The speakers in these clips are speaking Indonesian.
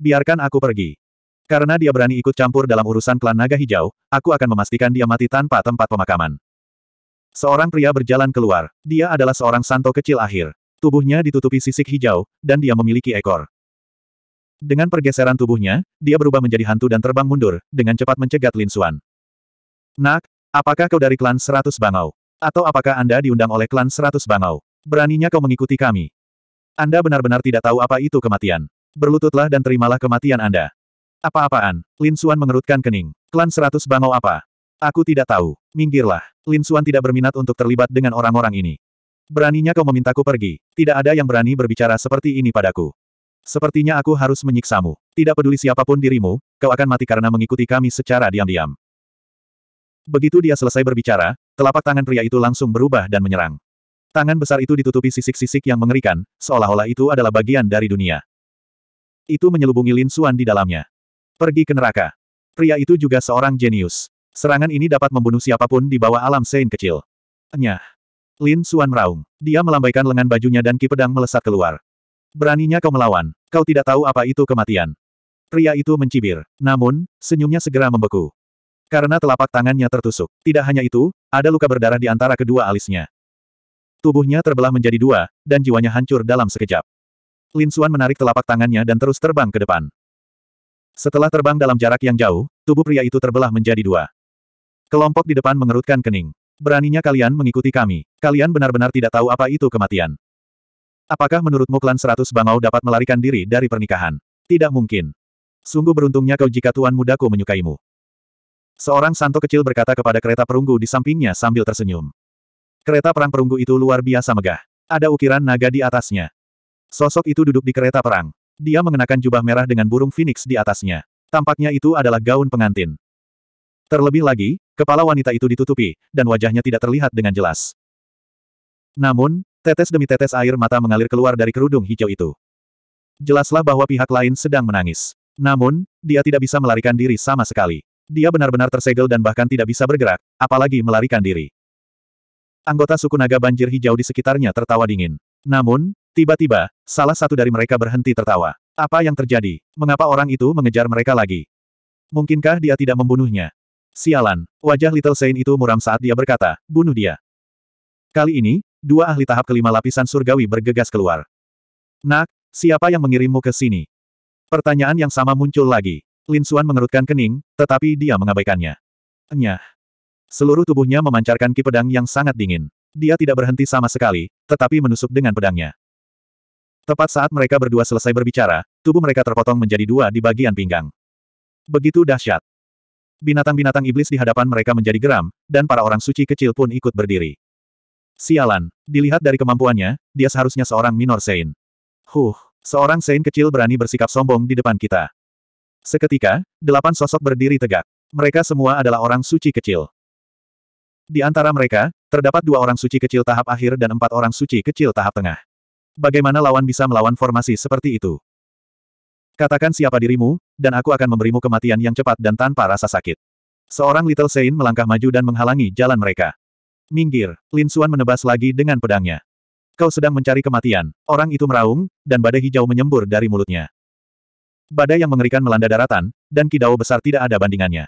Biarkan aku pergi. Karena dia berani ikut campur dalam urusan klan naga hijau, aku akan memastikan dia mati tanpa tempat pemakaman. Seorang pria berjalan keluar. Dia adalah seorang santo kecil akhir. Tubuhnya ditutupi sisik hijau, dan dia memiliki ekor. Dengan pergeseran tubuhnya, dia berubah menjadi hantu dan terbang mundur, dengan cepat mencegat Lin Suan Nak, apakah kau dari klan Seratus Bangau? Atau apakah Anda diundang oleh klan Seratus Bangau? Beraninya kau mengikuti kami? Anda benar-benar tidak tahu apa itu kematian. Berlututlah dan terimalah kematian Anda. Apa-apaan? Lin Xuan mengerutkan kening. Klan seratus bangau apa? Aku tidak tahu. Minggirlah. Lin Xuan tidak berminat untuk terlibat dengan orang-orang ini. Beraninya kau memintaku pergi. Tidak ada yang berani berbicara seperti ini padaku. Sepertinya aku harus menyiksamu. Tidak peduli siapapun dirimu, kau akan mati karena mengikuti kami secara diam-diam. Begitu dia selesai berbicara, telapak tangan pria itu langsung berubah dan menyerang. Tangan besar itu ditutupi sisik-sisik yang mengerikan, seolah-olah itu adalah bagian dari dunia itu menyelubungi Lin Xuan di dalamnya. Pergi ke neraka. Pria itu juga seorang jenius. Serangan ini dapat membunuh siapapun di bawah alam sein kecil. Enyah. Lin Xuan meraung. Dia melambaikan lengan bajunya dan ki pedang melesat keluar. Beraninya kau melawan. Kau tidak tahu apa itu kematian. Pria itu mencibir. Namun, senyumnya segera membeku. Karena telapak tangannya tertusuk. Tidak hanya itu, ada luka berdarah di antara kedua alisnya. Tubuhnya terbelah menjadi dua, dan jiwanya hancur dalam sekejap. Lin Suan menarik telapak tangannya dan terus terbang ke depan. Setelah terbang dalam jarak yang jauh, tubuh pria itu terbelah menjadi dua. Kelompok di depan mengerutkan kening. Beraninya kalian mengikuti kami. Kalian benar-benar tidak tahu apa itu kematian. Apakah menurutmu klan seratus bangau dapat melarikan diri dari pernikahan? Tidak mungkin. Sungguh beruntungnya kau jika tuan mudaku menyukaimu. Seorang santo kecil berkata kepada kereta perunggu di sampingnya sambil tersenyum. Kereta perang perunggu itu luar biasa megah. Ada ukiran naga di atasnya. Sosok itu duduk di kereta perang. Dia mengenakan jubah merah dengan burung phoenix di atasnya. Tampaknya itu adalah gaun pengantin. Terlebih lagi, kepala wanita itu ditutupi, dan wajahnya tidak terlihat dengan jelas. Namun, tetes demi tetes air mata mengalir keluar dari kerudung hijau itu. Jelaslah bahwa pihak lain sedang menangis. Namun, dia tidak bisa melarikan diri sama sekali. Dia benar-benar tersegel dan bahkan tidak bisa bergerak, apalagi melarikan diri. Anggota suku naga banjir hijau di sekitarnya tertawa dingin. Namun, Tiba-tiba, salah satu dari mereka berhenti tertawa. Apa yang terjadi? Mengapa orang itu mengejar mereka lagi? Mungkinkah dia tidak membunuhnya? Sialan, wajah Little Saint itu muram saat dia berkata, bunuh dia. Kali ini, dua ahli tahap kelima lapisan surgawi bergegas keluar. Nak, siapa yang mengirimmu ke sini? Pertanyaan yang sama muncul lagi. Lin Xuan mengerutkan kening, tetapi dia mengabaikannya. Enyah. Seluruh tubuhnya memancarkan ki pedang yang sangat dingin. Dia tidak berhenti sama sekali, tetapi menusuk dengan pedangnya. Tepat saat mereka berdua selesai berbicara, tubuh mereka terpotong menjadi dua di bagian pinggang. Begitu dahsyat. Binatang-binatang iblis di hadapan mereka menjadi geram, dan para orang suci kecil pun ikut berdiri. Sialan, dilihat dari kemampuannya, dia seharusnya seorang minor Sein. Huh, seorang Sein kecil berani bersikap sombong di depan kita. Seketika, delapan sosok berdiri tegak. Mereka semua adalah orang suci kecil. Di antara mereka, terdapat dua orang suci kecil tahap akhir dan empat orang suci kecil tahap tengah. Bagaimana lawan bisa melawan formasi seperti itu? Katakan siapa dirimu, dan aku akan memberimu kematian yang cepat dan tanpa rasa sakit. Seorang Little Saint melangkah maju dan menghalangi jalan mereka. Minggir, Lin Suan menebas lagi dengan pedangnya. Kau sedang mencari kematian. Orang itu meraung, dan badai hijau menyembur dari mulutnya. Badai yang mengerikan melanda daratan, dan kidau besar tidak ada bandingannya.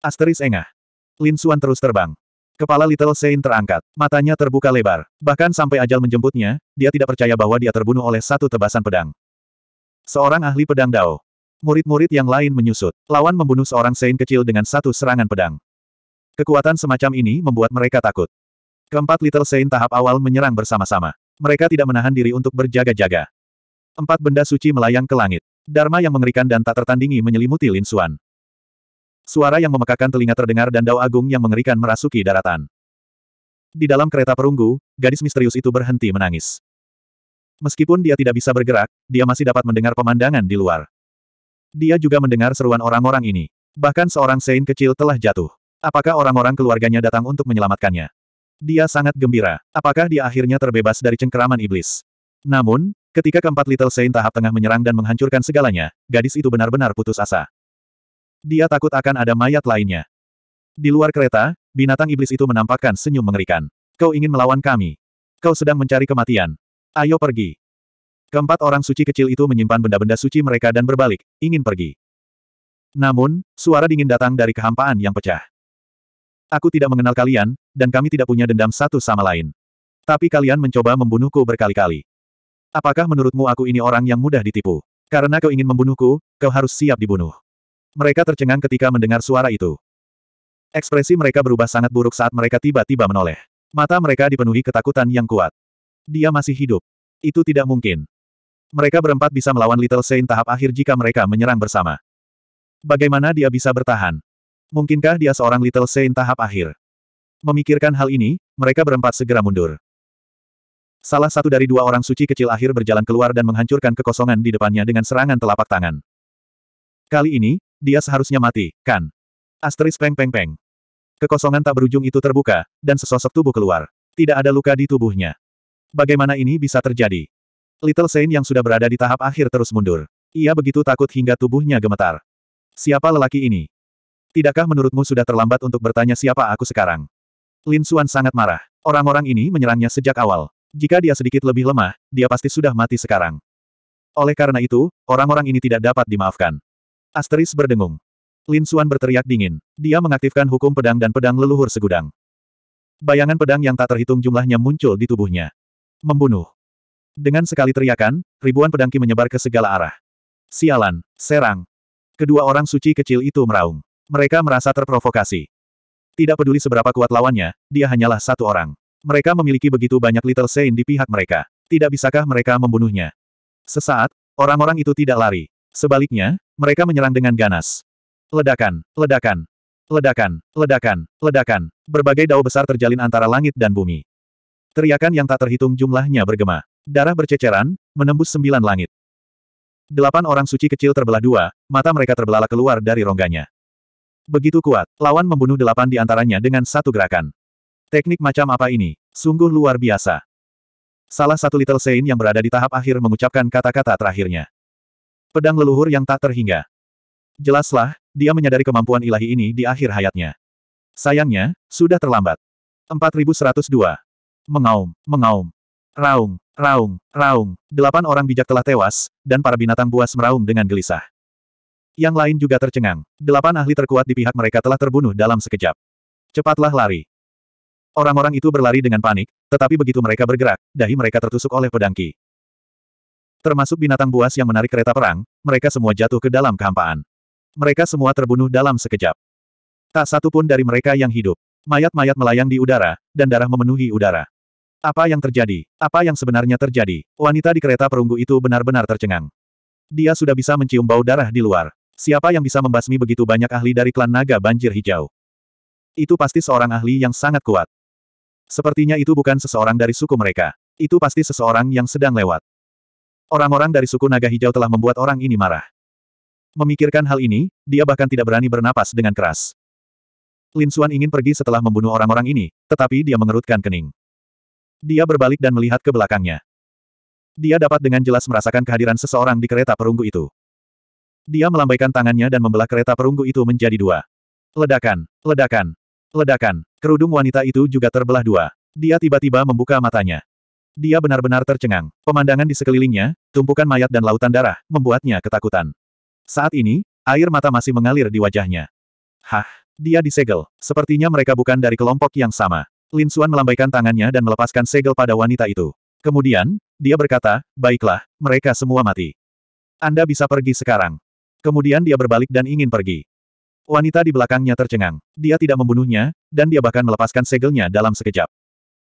Asteris engah. Lin Suan terus terbang. Kepala Little Saint terangkat. Matanya terbuka lebar. Bahkan sampai ajal menjemputnya, dia tidak percaya bahwa dia terbunuh oleh satu tebasan pedang. Seorang ahli pedang Dao. Murid-murid yang lain menyusut. Lawan membunuh seorang Saint kecil dengan satu serangan pedang. Kekuatan semacam ini membuat mereka takut. Keempat Little Saint tahap awal menyerang bersama-sama. Mereka tidak menahan diri untuk berjaga-jaga. Empat benda suci melayang ke langit. Dharma yang mengerikan dan tak tertandingi menyelimuti Lin Suan. Suara yang memekakan telinga terdengar dan dao agung yang mengerikan merasuki daratan. Di dalam kereta perunggu, gadis misterius itu berhenti menangis. Meskipun dia tidak bisa bergerak, dia masih dapat mendengar pemandangan di luar. Dia juga mendengar seruan orang-orang ini. Bahkan seorang sein kecil telah jatuh. Apakah orang-orang keluarganya datang untuk menyelamatkannya? Dia sangat gembira. Apakah dia akhirnya terbebas dari cengkeraman iblis? Namun, ketika keempat Little Sein tahap tengah menyerang dan menghancurkan segalanya, gadis itu benar-benar putus asa. Dia takut akan ada mayat lainnya. Di luar kereta, binatang iblis itu menampakkan senyum mengerikan. Kau ingin melawan kami. Kau sedang mencari kematian. Ayo pergi. Keempat orang suci kecil itu menyimpan benda-benda suci mereka dan berbalik, ingin pergi. Namun, suara dingin datang dari kehampaan yang pecah. Aku tidak mengenal kalian, dan kami tidak punya dendam satu sama lain. Tapi kalian mencoba membunuhku berkali-kali. Apakah menurutmu aku ini orang yang mudah ditipu? Karena kau ingin membunuhku, kau harus siap dibunuh. Mereka tercengang ketika mendengar suara itu. Ekspresi mereka berubah sangat buruk saat mereka tiba-tiba menoleh. Mata mereka dipenuhi ketakutan yang kuat. Dia masih hidup. Itu tidak mungkin. Mereka berempat bisa melawan Little Saint tahap akhir jika mereka menyerang bersama. Bagaimana dia bisa bertahan? Mungkinkah dia seorang Little Saint tahap akhir? Memikirkan hal ini, mereka berempat segera mundur. Salah satu dari dua orang suci kecil akhir berjalan keluar dan menghancurkan kekosongan di depannya dengan serangan telapak tangan. Kali ini, dia seharusnya mati, kan? Asteris peng peng peng. Kekosongan tak berujung itu terbuka, dan sesosok tubuh keluar. Tidak ada luka di tubuhnya. Bagaimana ini bisa terjadi? Little Saint yang sudah berada di tahap akhir terus mundur. Ia begitu takut hingga tubuhnya gemetar. Siapa lelaki ini? Tidakkah menurutmu sudah terlambat untuk bertanya siapa aku sekarang? Lin Suan sangat marah. Orang-orang ini menyerangnya sejak awal. Jika dia sedikit lebih lemah, dia pasti sudah mati sekarang. Oleh karena itu, orang-orang ini tidak dapat dimaafkan. Asteris berdengung. Lin Xuan berteriak dingin. Dia mengaktifkan hukum pedang dan pedang leluhur segudang. Bayangan pedang yang tak terhitung jumlahnya muncul di tubuhnya. Membunuh. Dengan sekali teriakan, ribuan pedangki menyebar ke segala arah. Sialan, serang. Kedua orang suci kecil itu meraung. Mereka merasa terprovokasi. Tidak peduli seberapa kuat lawannya, dia hanyalah satu orang. Mereka memiliki begitu banyak Little Saint di pihak mereka. Tidak bisakah mereka membunuhnya? Sesaat, orang-orang itu tidak lari. Sebaliknya, mereka menyerang dengan ganas. Ledakan, ledakan, ledakan, ledakan, ledakan. Berbagai dao besar terjalin antara langit dan bumi. Teriakan yang tak terhitung jumlahnya bergema. Darah berceceran, menembus sembilan langit. Delapan orang suci kecil terbelah dua, mata mereka terbelalak keluar dari rongganya. Begitu kuat, lawan membunuh delapan di antaranya dengan satu gerakan. Teknik macam apa ini? Sungguh luar biasa. Salah satu Little Saint yang berada di tahap akhir mengucapkan kata-kata terakhirnya. Pedang leluhur yang tak terhingga. Jelaslah, dia menyadari kemampuan ilahi ini di akhir hayatnya. Sayangnya, sudah terlambat. 4102. Mengaum, mengaum. Raung, raung, raung. Delapan orang bijak telah tewas, dan para binatang buas meraung dengan gelisah. Yang lain juga tercengang. Delapan ahli terkuat di pihak mereka telah terbunuh dalam sekejap. Cepatlah lari. Orang-orang itu berlari dengan panik, tetapi begitu mereka bergerak, dahi mereka tertusuk oleh pedangki termasuk binatang buas yang menarik kereta perang, mereka semua jatuh ke dalam kehampaan. Mereka semua terbunuh dalam sekejap. Tak satu pun dari mereka yang hidup. Mayat-mayat melayang di udara, dan darah memenuhi udara. Apa yang terjadi? Apa yang sebenarnya terjadi? Wanita di kereta perunggu itu benar-benar tercengang. Dia sudah bisa mencium bau darah di luar. Siapa yang bisa membasmi begitu banyak ahli dari klan naga banjir hijau? Itu pasti seorang ahli yang sangat kuat. Sepertinya itu bukan seseorang dari suku mereka. Itu pasti seseorang yang sedang lewat. Orang-orang dari suku naga hijau telah membuat orang ini marah. Memikirkan hal ini, dia bahkan tidak berani bernapas dengan keras. Lin Xuan ingin pergi setelah membunuh orang-orang ini, tetapi dia mengerutkan kening. Dia berbalik dan melihat ke belakangnya. Dia dapat dengan jelas merasakan kehadiran seseorang di kereta perunggu itu. Dia melambaikan tangannya dan membelah kereta perunggu itu menjadi dua. Ledakan, ledakan, ledakan. Kerudung wanita itu juga terbelah dua. Dia tiba-tiba membuka matanya. Dia benar-benar tercengang. Pemandangan di sekelilingnya, tumpukan mayat dan lautan darah, membuatnya ketakutan. Saat ini, air mata masih mengalir di wajahnya. Hah, dia disegel. Sepertinya mereka bukan dari kelompok yang sama. Lin Suan melambaikan tangannya dan melepaskan segel pada wanita itu. Kemudian, dia berkata, baiklah, mereka semua mati. Anda bisa pergi sekarang. Kemudian dia berbalik dan ingin pergi. Wanita di belakangnya tercengang. Dia tidak membunuhnya, dan dia bahkan melepaskan segelnya dalam sekejap.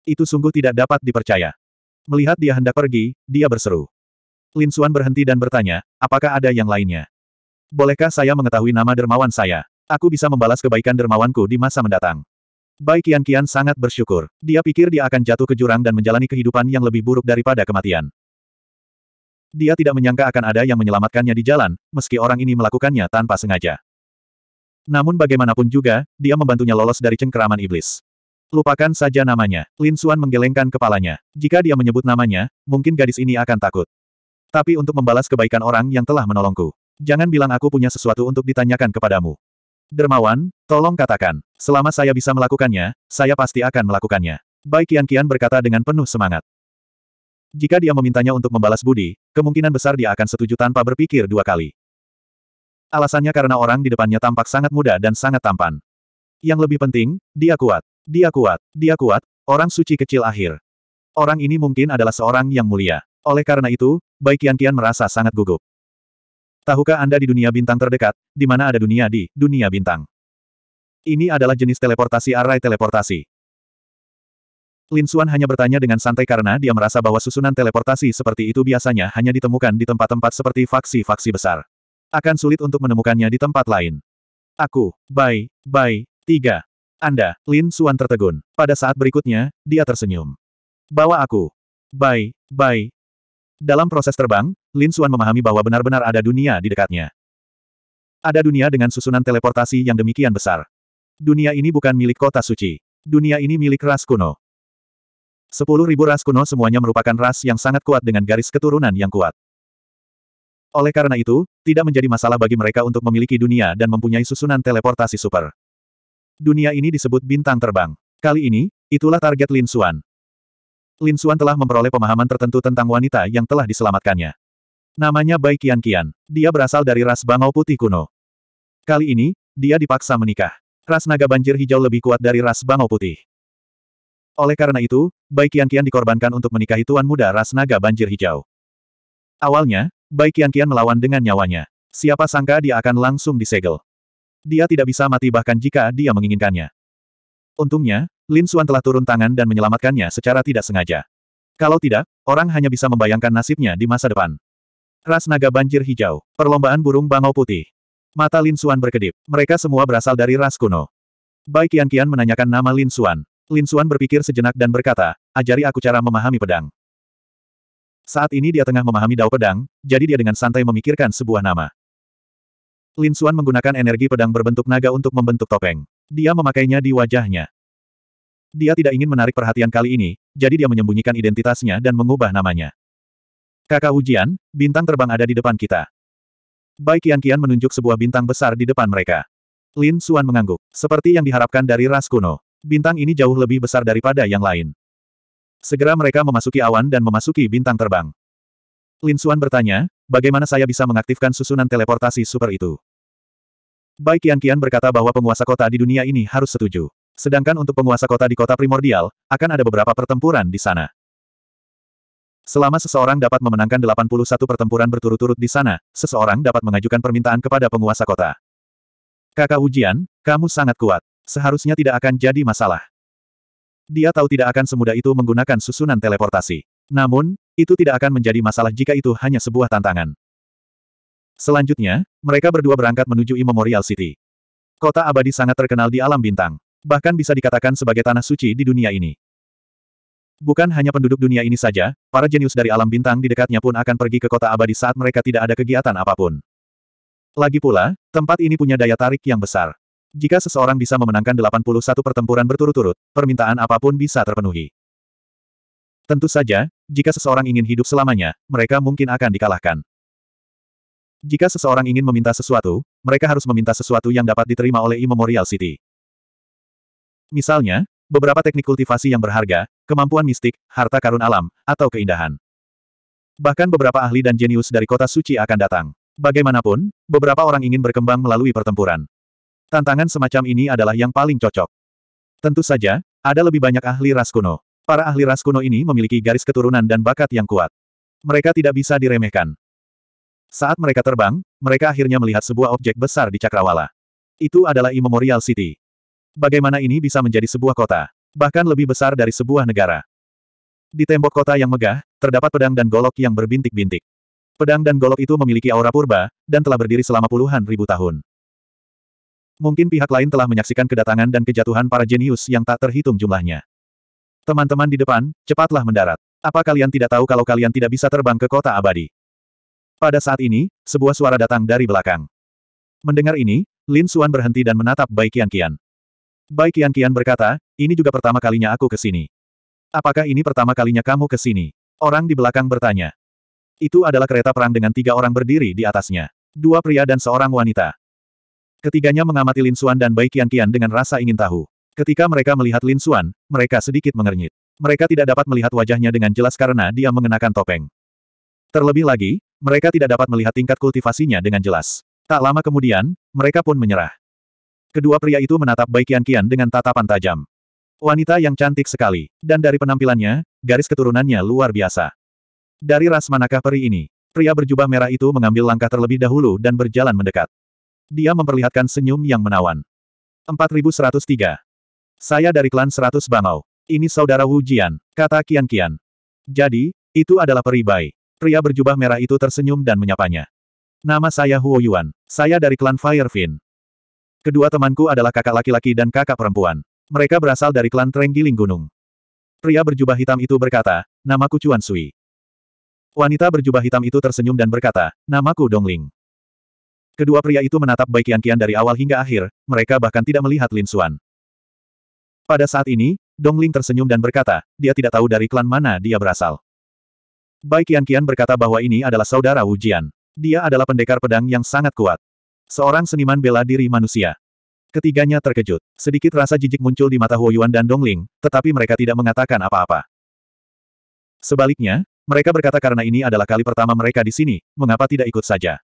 Itu sungguh tidak dapat dipercaya. Melihat dia hendak pergi, dia berseru. Lin Suan berhenti dan bertanya, apakah ada yang lainnya? Bolehkah saya mengetahui nama dermawan saya? Aku bisa membalas kebaikan dermawanku di masa mendatang. Baik Kian Kian sangat bersyukur. Dia pikir dia akan jatuh ke jurang dan menjalani kehidupan yang lebih buruk daripada kematian. Dia tidak menyangka akan ada yang menyelamatkannya di jalan, meski orang ini melakukannya tanpa sengaja. Namun bagaimanapun juga, dia membantunya lolos dari cengkeraman iblis. Lupakan saja namanya. Lin Suan menggelengkan kepalanya. Jika dia menyebut namanya, mungkin gadis ini akan takut. Tapi untuk membalas kebaikan orang yang telah menolongku. Jangan bilang aku punya sesuatu untuk ditanyakan kepadamu. Dermawan, tolong katakan. Selama saya bisa melakukannya, saya pasti akan melakukannya. Bai Kian-Kian berkata dengan penuh semangat. Jika dia memintanya untuk membalas budi, kemungkinan besar dia akan setuju tanpa berpikir dua kali. Alasannya karena orang di depannya tampak sangat muda dan sangat tampan. Yang lebih penting, dia kuat. Dia kuat, dia kuat, orang suci kecil akhir. Orang ini mungkin adalah seorang yang mulia. Oleh karena itu, baik kian kian merasa sangat gugup. Tahukah Anda di dunia bintang terdekat, di mana ada dunia di dunia bintang? Ini adalah jenis teleportasi array teleportasi. Lin Xuan hanya bertanya dengan santai karena dia merasa bahwa susunan teleportasi seperti itu biasanya hanya ditemukan di tempat-tempat seperti faksi-faksi besar. Akan sulit untuk menemukannya di tempat lain. Aku, Bai, Bai, tiga, anda, Lin Suan tertegun. Pada saat berikutnya, dia tersenyum. Bawa aku. Bye, bye. Dalam proses terbang, Lin Suan memahami bahwa benar-benar ada dunia di dekatnya. Ada dunia dengan susunan teleportasi yang demikian besar. Dunia ini bukan milik kota suci. Dunia ini milik ras kuno. Sepuluh ribu ras kuno semuanya merupakan ras yang sangat kuat dengan garis keturunan yang kuat. Oleh karena itu, tidak menjadi masalah bagi mereka untuk memiliki dunia dan mempunyai susunan teleportasi super. Dunia ini disebut bintang terbang. Kali ini, itulah target Lin Xuan. Lin Xuan telah memperoleh pemahaman tertentu tentang wanita yang telah diselamatkannya. Namanya Bai Qian Qian. Dia berasal dari ras bangau putih kuno. Kali ini, dia dipaksa menikah. Ras naga banjir hijau lebih kuat dari ras bangau putih. Oleh karena itu, Bai Qian Qian dikorbankan untuk menikahi tuan muda ras naga banjir hijau. Awalnya, Bai Qian Qian melawan dengan nyawanya. Siapa sangka dia akan langsung disegel. Dia tidak bisa mati bahkan jika dia menginginkannya. Untungnya, Lin Xuan telah turun tangan dan menyelamatkannya secara tidak sengaja. Kalau tidak, orang hanya bisa membayangkan nasibnya di masa depan. Ras naga banjir hijau, perlombaan burung bangau putih. Mata Lin Xuan berkedip, mereka semua berasal dari ras kuno. Bai kian kian menanyakan nama Lin Xuan. Lin Xuan berpikir sejenak dan berkata, ajari aku cara memahami pedang. Saat ini dia tengah memahami dao pedang, jadi dia dengan santai memikirkan sebuah nama. Lin Xuan menggunakan energi pedang berbentuk naga untuk membentuk topeng. Dia memakainya di wajahnya. Dia tidak ingin menarik perhatian kali ini, jadi dia menyembunyikan identitasnya dan mengubah namanya. Kakak ujian, bintang terbang ada di depan kita. Bai Qian-Qian menunjuk sebuah bintang besar di depan mereka. Lin Xuan mengangguk, seperti yang diharapkan dari ras kuno. Bintang ini jauh lebih besar daripada yang lain. Segera mereka memasuki awan dan memasuki bintang terbang. Lin Xuan bertanya, bagaimana saya bisa mengaktifkan susunan teleportasi super itu? Bai qian berkata bahwa penguasa kota di dunia ini harus setuju. Sedangkan untuk penguasa kota di kota primordial, akan ada beberapa pertempuran di sana. Selama seseorang dapat memenangkan 81 pertempuran berturut-turut di sana, seseorang dapat mengajukan permintaan kepada penguasa kota. Kakak ujian, kamu sangat kuat. Seharusnya tidak akan jadi masalah. Dia tahu tidak akan semudah itu menggunakan susunan teleportasi. Namun, itu tidak akan menjadi masalah jika itu hanya sebuah tantangan. Selanjutnya, mereka berdua berangkat menuju Immemorial City. Kota abadi sangat terkenal di alam bintang. Bahkan bisa dikatakan sebagai tanah suci di dunia ini. Bukan hanya penduduk dunia ini saja, para jenius dari alam bintang di dekatnya pun akan pergi ke kota abadi saat mereka tidak ada kegiatan apapun. Lagi pula, tempat ini punya daya tarik yang besar. Jika seseorang bisa memenangkan 81 pertempuran berturut-turut, permintaan apapun bisa terpenuhi. Tentu saja, jika seseorang ingin hidup selamanya, mereka mungkin akan dikalahkan. Jika seseorang ingin meminta sesuatu, mereka harus meminta sesuatu yang dapat diterima oleh Immemorial City. Misalnya, beberapa teknik kultivasi yang berharga, kemampuan mistik, harta karun alam, atau keindahan. Bahkan beberapa ahli dan jenius dari kota suci akan datang. Bagaimanapun, beberapa orang ingin berkembang melalui pertempuran. Tantangan semacam ini adalah yang paling cocok. Tentu saja, ada lebih banyak ahli ras kuno. Para ahli ras kuno ini memiliki garis keturunan dan bakat yang kuat. Mereka tidak bisa diremehkan. Saat mereka terbang, mereka akhirnya melihat sebuah objek besar di Cakrawala. Itu adalah Immemorial City. Bagaimana ini bisa menjadi sebuah kota? Bahkan lebih besar dari sebuah negara. Di tembok kota yang megah, terdapat pedang dan golok yang berbintik-bintik. Pedang dan golok itu memiliki aura purba, dan telah berdiri selama puluhan ribu tahun. Mungkin pihak lain telah menyaksikan kedatangan dan kejatuhan para jenius yang tak terhitung jumlahnya. Teman-teman di depan, cepatlah mendarat. Apa kalian tidak tahu kalau kalian tidak bisa terbang ke kota abadi? Pada saat ini, sebuah suara datang dari belakang. Mendengar ini, Lin Xuan berhenti dan menatap Bai Qian. Bai Qian berkata, ini juga pertama kalinya aku ke sini. Apakah ini pertama kalinya kamu ke sini? Orang di belakang bertanya. Itu adalah kereta perang dengan tiga orang berdiri di atasnya. Dua pria dan seorang wanita. Ketiganya mengamati Lin Xuan dan Bai Qian dengan rasa ingin tahu. Ketika mereka melihat Lin Xuan, mereka sedikit mengernyit. Mereka tidak dapat melihat wajahnya dengan jelas karena dia mengenakan topeng. Terlebih lagi, mereka tidak dapat melihat tingkat kultivasinya dengan jelas. Tak lama kemudian, mereka pun menyerah. Kedua pria itu menatap Bai Qian-Qian dengan tatapan tajam. Wanita yang cantik sekali, dan dari penampilannya, garis keturunannya luar biasa. Dari ras manakah peri ini? Pria berjubah merah itu mengambil langkah terlebih dahulu dan berjalan mendekat. Dia memperlihatkan senyum yang menawan. 4103 saya dari klan Seratus Bangau. Ini saudara Wu Jian, kata Kian Kian. Jadi, itu adalah peribai. Pria berjubah merah itu tersenyum dan menyapanya. Nama saya Huo Yuan. Saya dari klan Firefin. Kedua temanku adalah kakak laki-laki dan kakak perempuan. Mereka berasal dari klan Trenggiling Gunung. Pria berjubah hitam itu berkata, namaku Chuan Sui. Wanita berjubah hitam itu tersenyum dan berkata, namaku Dong Ling. Kedua pria itu menatap baik Kian Kian dari awal hingga akhir, mereka bahkan tidak melihat Lin Xuan. Pada saat ini, Dong Ling tersenyum dan berkata, dia tidak tahu dari klan mana dia berasal. Bai Qian-Qian berkata bahwa ini adalah saudara Wu Jian. Dia adalah pendekar pedang yang sangat kuat. Seorang seniman bela diri manusia. Ketiganya terkejut. Sedikit rasa jijik muncul di mata Yuan dan Dong Ling, tetapi mereka tidak mengatakan apa-apa. Sebaliknya, mereka berkata karena ini adalah kali pertama mereka di sini, mengapa tidak ikut saja.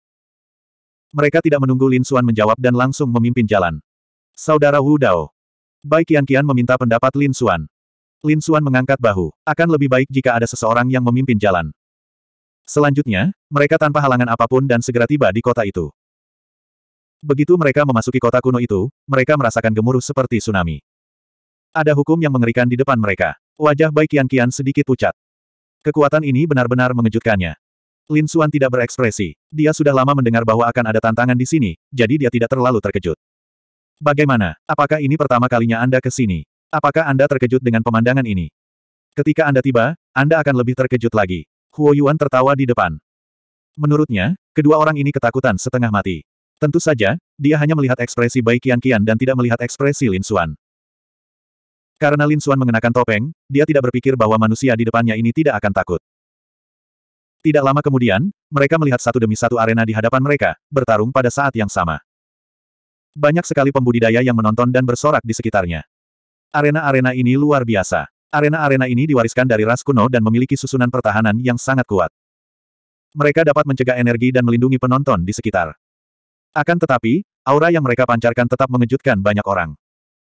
Mereka tidak menunggu Lin Xuan menjawab dan langsung memimpin jalan. Saudara Wu Dao, Bai kian meminta pendapat Lin Xuan. Lin Xuan mengangkat bahu. Akan lebih baik jika ada seseorang yang memimpin jalan. Selanjutnya, mereka tanpa halangan apapun dan segera tiba di kota itu. Begitu mereka memasuki kota kuno itu, mereka merasakan gemuruh seperti tsunami. Ada hukum yang mengerikan di depan mereka. Wajah Bai kian sedikit pucat. Kekuatan ini benar-benar mengejutkannya. Lin Xuan tidak berekspresi. Dia sudah lama mendengar bahwa akan ada tantangan di sini, jadi dia tidak terlalu terkejut. Bagaimana? Apakah ini pertama kalinya Anda ke sini? Apakah Anda terkejut dengan pemandangan ini? Ketika Anda tiba, Anda akan lebih terkejut lagi. Huo Yuan tertawa di depan. Menurutnya, kedua orang ini ketakutan setengah mati. Tentu saja, dia hanya melihat ekspresi Bai Qian-Qian dan tidak melihat ekspresi Lin Xuan. Karena Lin Xuan mengenakan topeng, dia tidak berpikir bahwa manusia di depannya ini tidak akan takut. Tidak lama kemudian, mereka melihat satu demi satu arena di hadapan mereka, bertarung pada saat yang sama. Banyak sekali pembudidaya yang menonton dan bersorak di sekitarnya. Arena-arena ini luar biasa. Arena-arena ini diwariskan dari ras kuno dan memiliki susunan pertahanan yang sangat kuat. Mereka dapat mencegah energi dan melindungi penonton di sekitar. Akan tetapi, aura yang mereka pancarkan tetap mengejutkan banyak orang.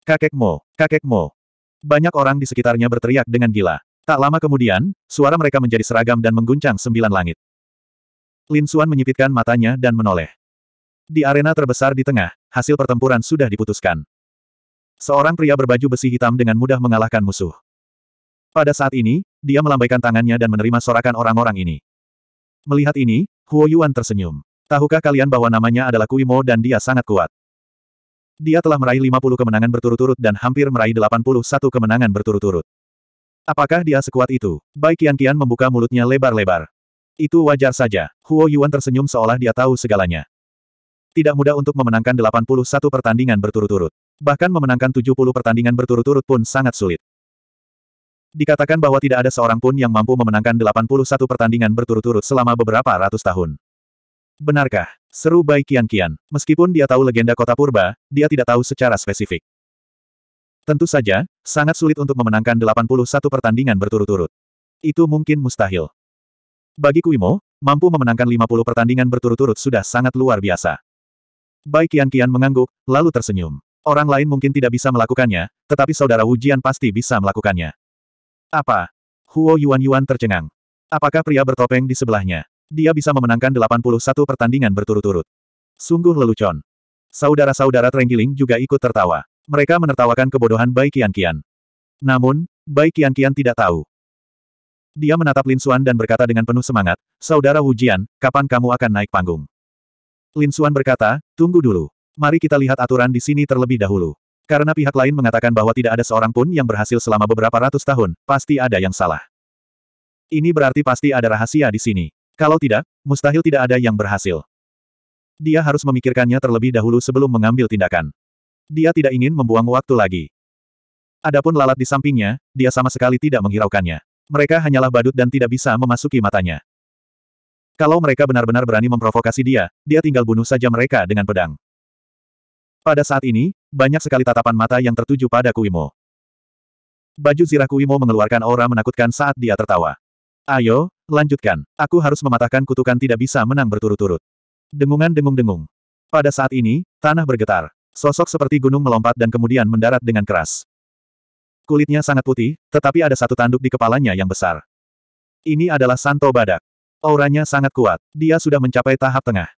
Kakek Mo, kakek Mo. Banyak orang di sekitarnya berteriak dengan gila. Tak lama kemudian, suara mereka menjadi seragam dan mengguncang sembilan langit. Lin Xuan menyipitkan matanya dan menoleh. Di arena terbesar di tengah, hasil pertempuran sudah diputuskan. Seorang pria berbaju besi hitam dengan mudah mengalahkan musuh. Pada saat ini, dia melambaikan tangannya dan menerima sorakan orang-orang ini. Melihat ini, Huo Yuan tersenyum. Tahukah kalian bahwa namanya adalah Kui Mo dan dia sangat kuat? Dia telah meraih 50 kemenangan berturut-turut dan hampir meraih 81 kemenangan berturut-turut. Apakah dia sekuat itu? Bai Kian membuka mulutnya lebar-lebar. Itu wajar saja. Huo Yuan tersenyum seolah dia tahu segalanya. Tidak mudah untuk memenangkan 81 pertandingan berturut-turut. Bahkan memenangkan 70 pertandingan berturut-turut pun sangat sulit. Dikatakan bahwa tidak ada seorang pun yang mampu memenangkan 81 pertandingan berturut-turut selama beberapa ratus tahun. Benarkah? Seru baik Kian Kian. Meskipun dia tahu legenda kota purba, dia tidak tahu secara spesifik. Tentu saja, sangat sulit untuk memenangkan 81 pertandingan berturut-turut. Itu mungkin mustahil. Bagi Kuimo, mampu memenangkan 50 pertandingan berturut-turut sudah sangat luar biasa. Bai kian Kian mengangguk, lalu tersenyum. Orang lain mungkin tidak bisa melakukannya, tetapi saudara Wu Jian pasti bisa melakukannya. Apa? Huo Yuan-Yuan tercengang. Apakah pria bertopeng di sebelahnya? Dia bisa memenangkan 81 pertandingan berturut-turut. Sungguh lelucon. Saudara-saudara Trenggiling juga ikut tertawa. Mereka menertawakan kebodohan Bai kian. Kian. Namun, Bai kian Kian tidak tahu. Dia menatap Lin Xuan dan berkata dengan penuh semangat, Saudara Wu Jian, kapan kamu akan naik panggung? Lin Suan berkata, tunggu dulu. Mari kita lihat aturan di sini terlebih dahulu. Karena pihak lain mengatakan bahwa tidak ada seorang pun yang berhasil selama beberapa ratus tahun, pasti ada yang salah. Ini berarti pasti ada rahasia di sini. Kalau tidak, mustahil tidak ada yang berhasil. Dia harus memikirkannya terlebih dahulu sebelum mengambil tindakan. Dia tidak ingin membuang waktu lagi. Adapun lalat di sampingnya, dia sama sekali tidak menghiraukannya. Mereka hanyalah badut dan tidak bisa memasuki matanya. Kalau mereka benar-benar berani memprovokasi dia, dia tinggal bunuh saja mereka dengan pedang. Pada saat ini, banyak sekali tatapan mata yang tertuju pada Kuimo. Baju zirah Kuimo mengeluarkan aura menakutkan saat dia tertawa. Ayo, lanjutkan. Aku harus mematahkan kutukan tidak bisa menang berturut-turut. Dengungan dengung-dengung. Pada saat ini, tanah bergetar. Sosok seperti gunung melompat dan kemudian mendarat dengan keras. Kulitnya sangat putih, tetapi ada satu tanduk di kepalanya yang besar. Ini adalah Santo Badak. Auranya sangat kuat. Dia sudah mencapai tahap tengah.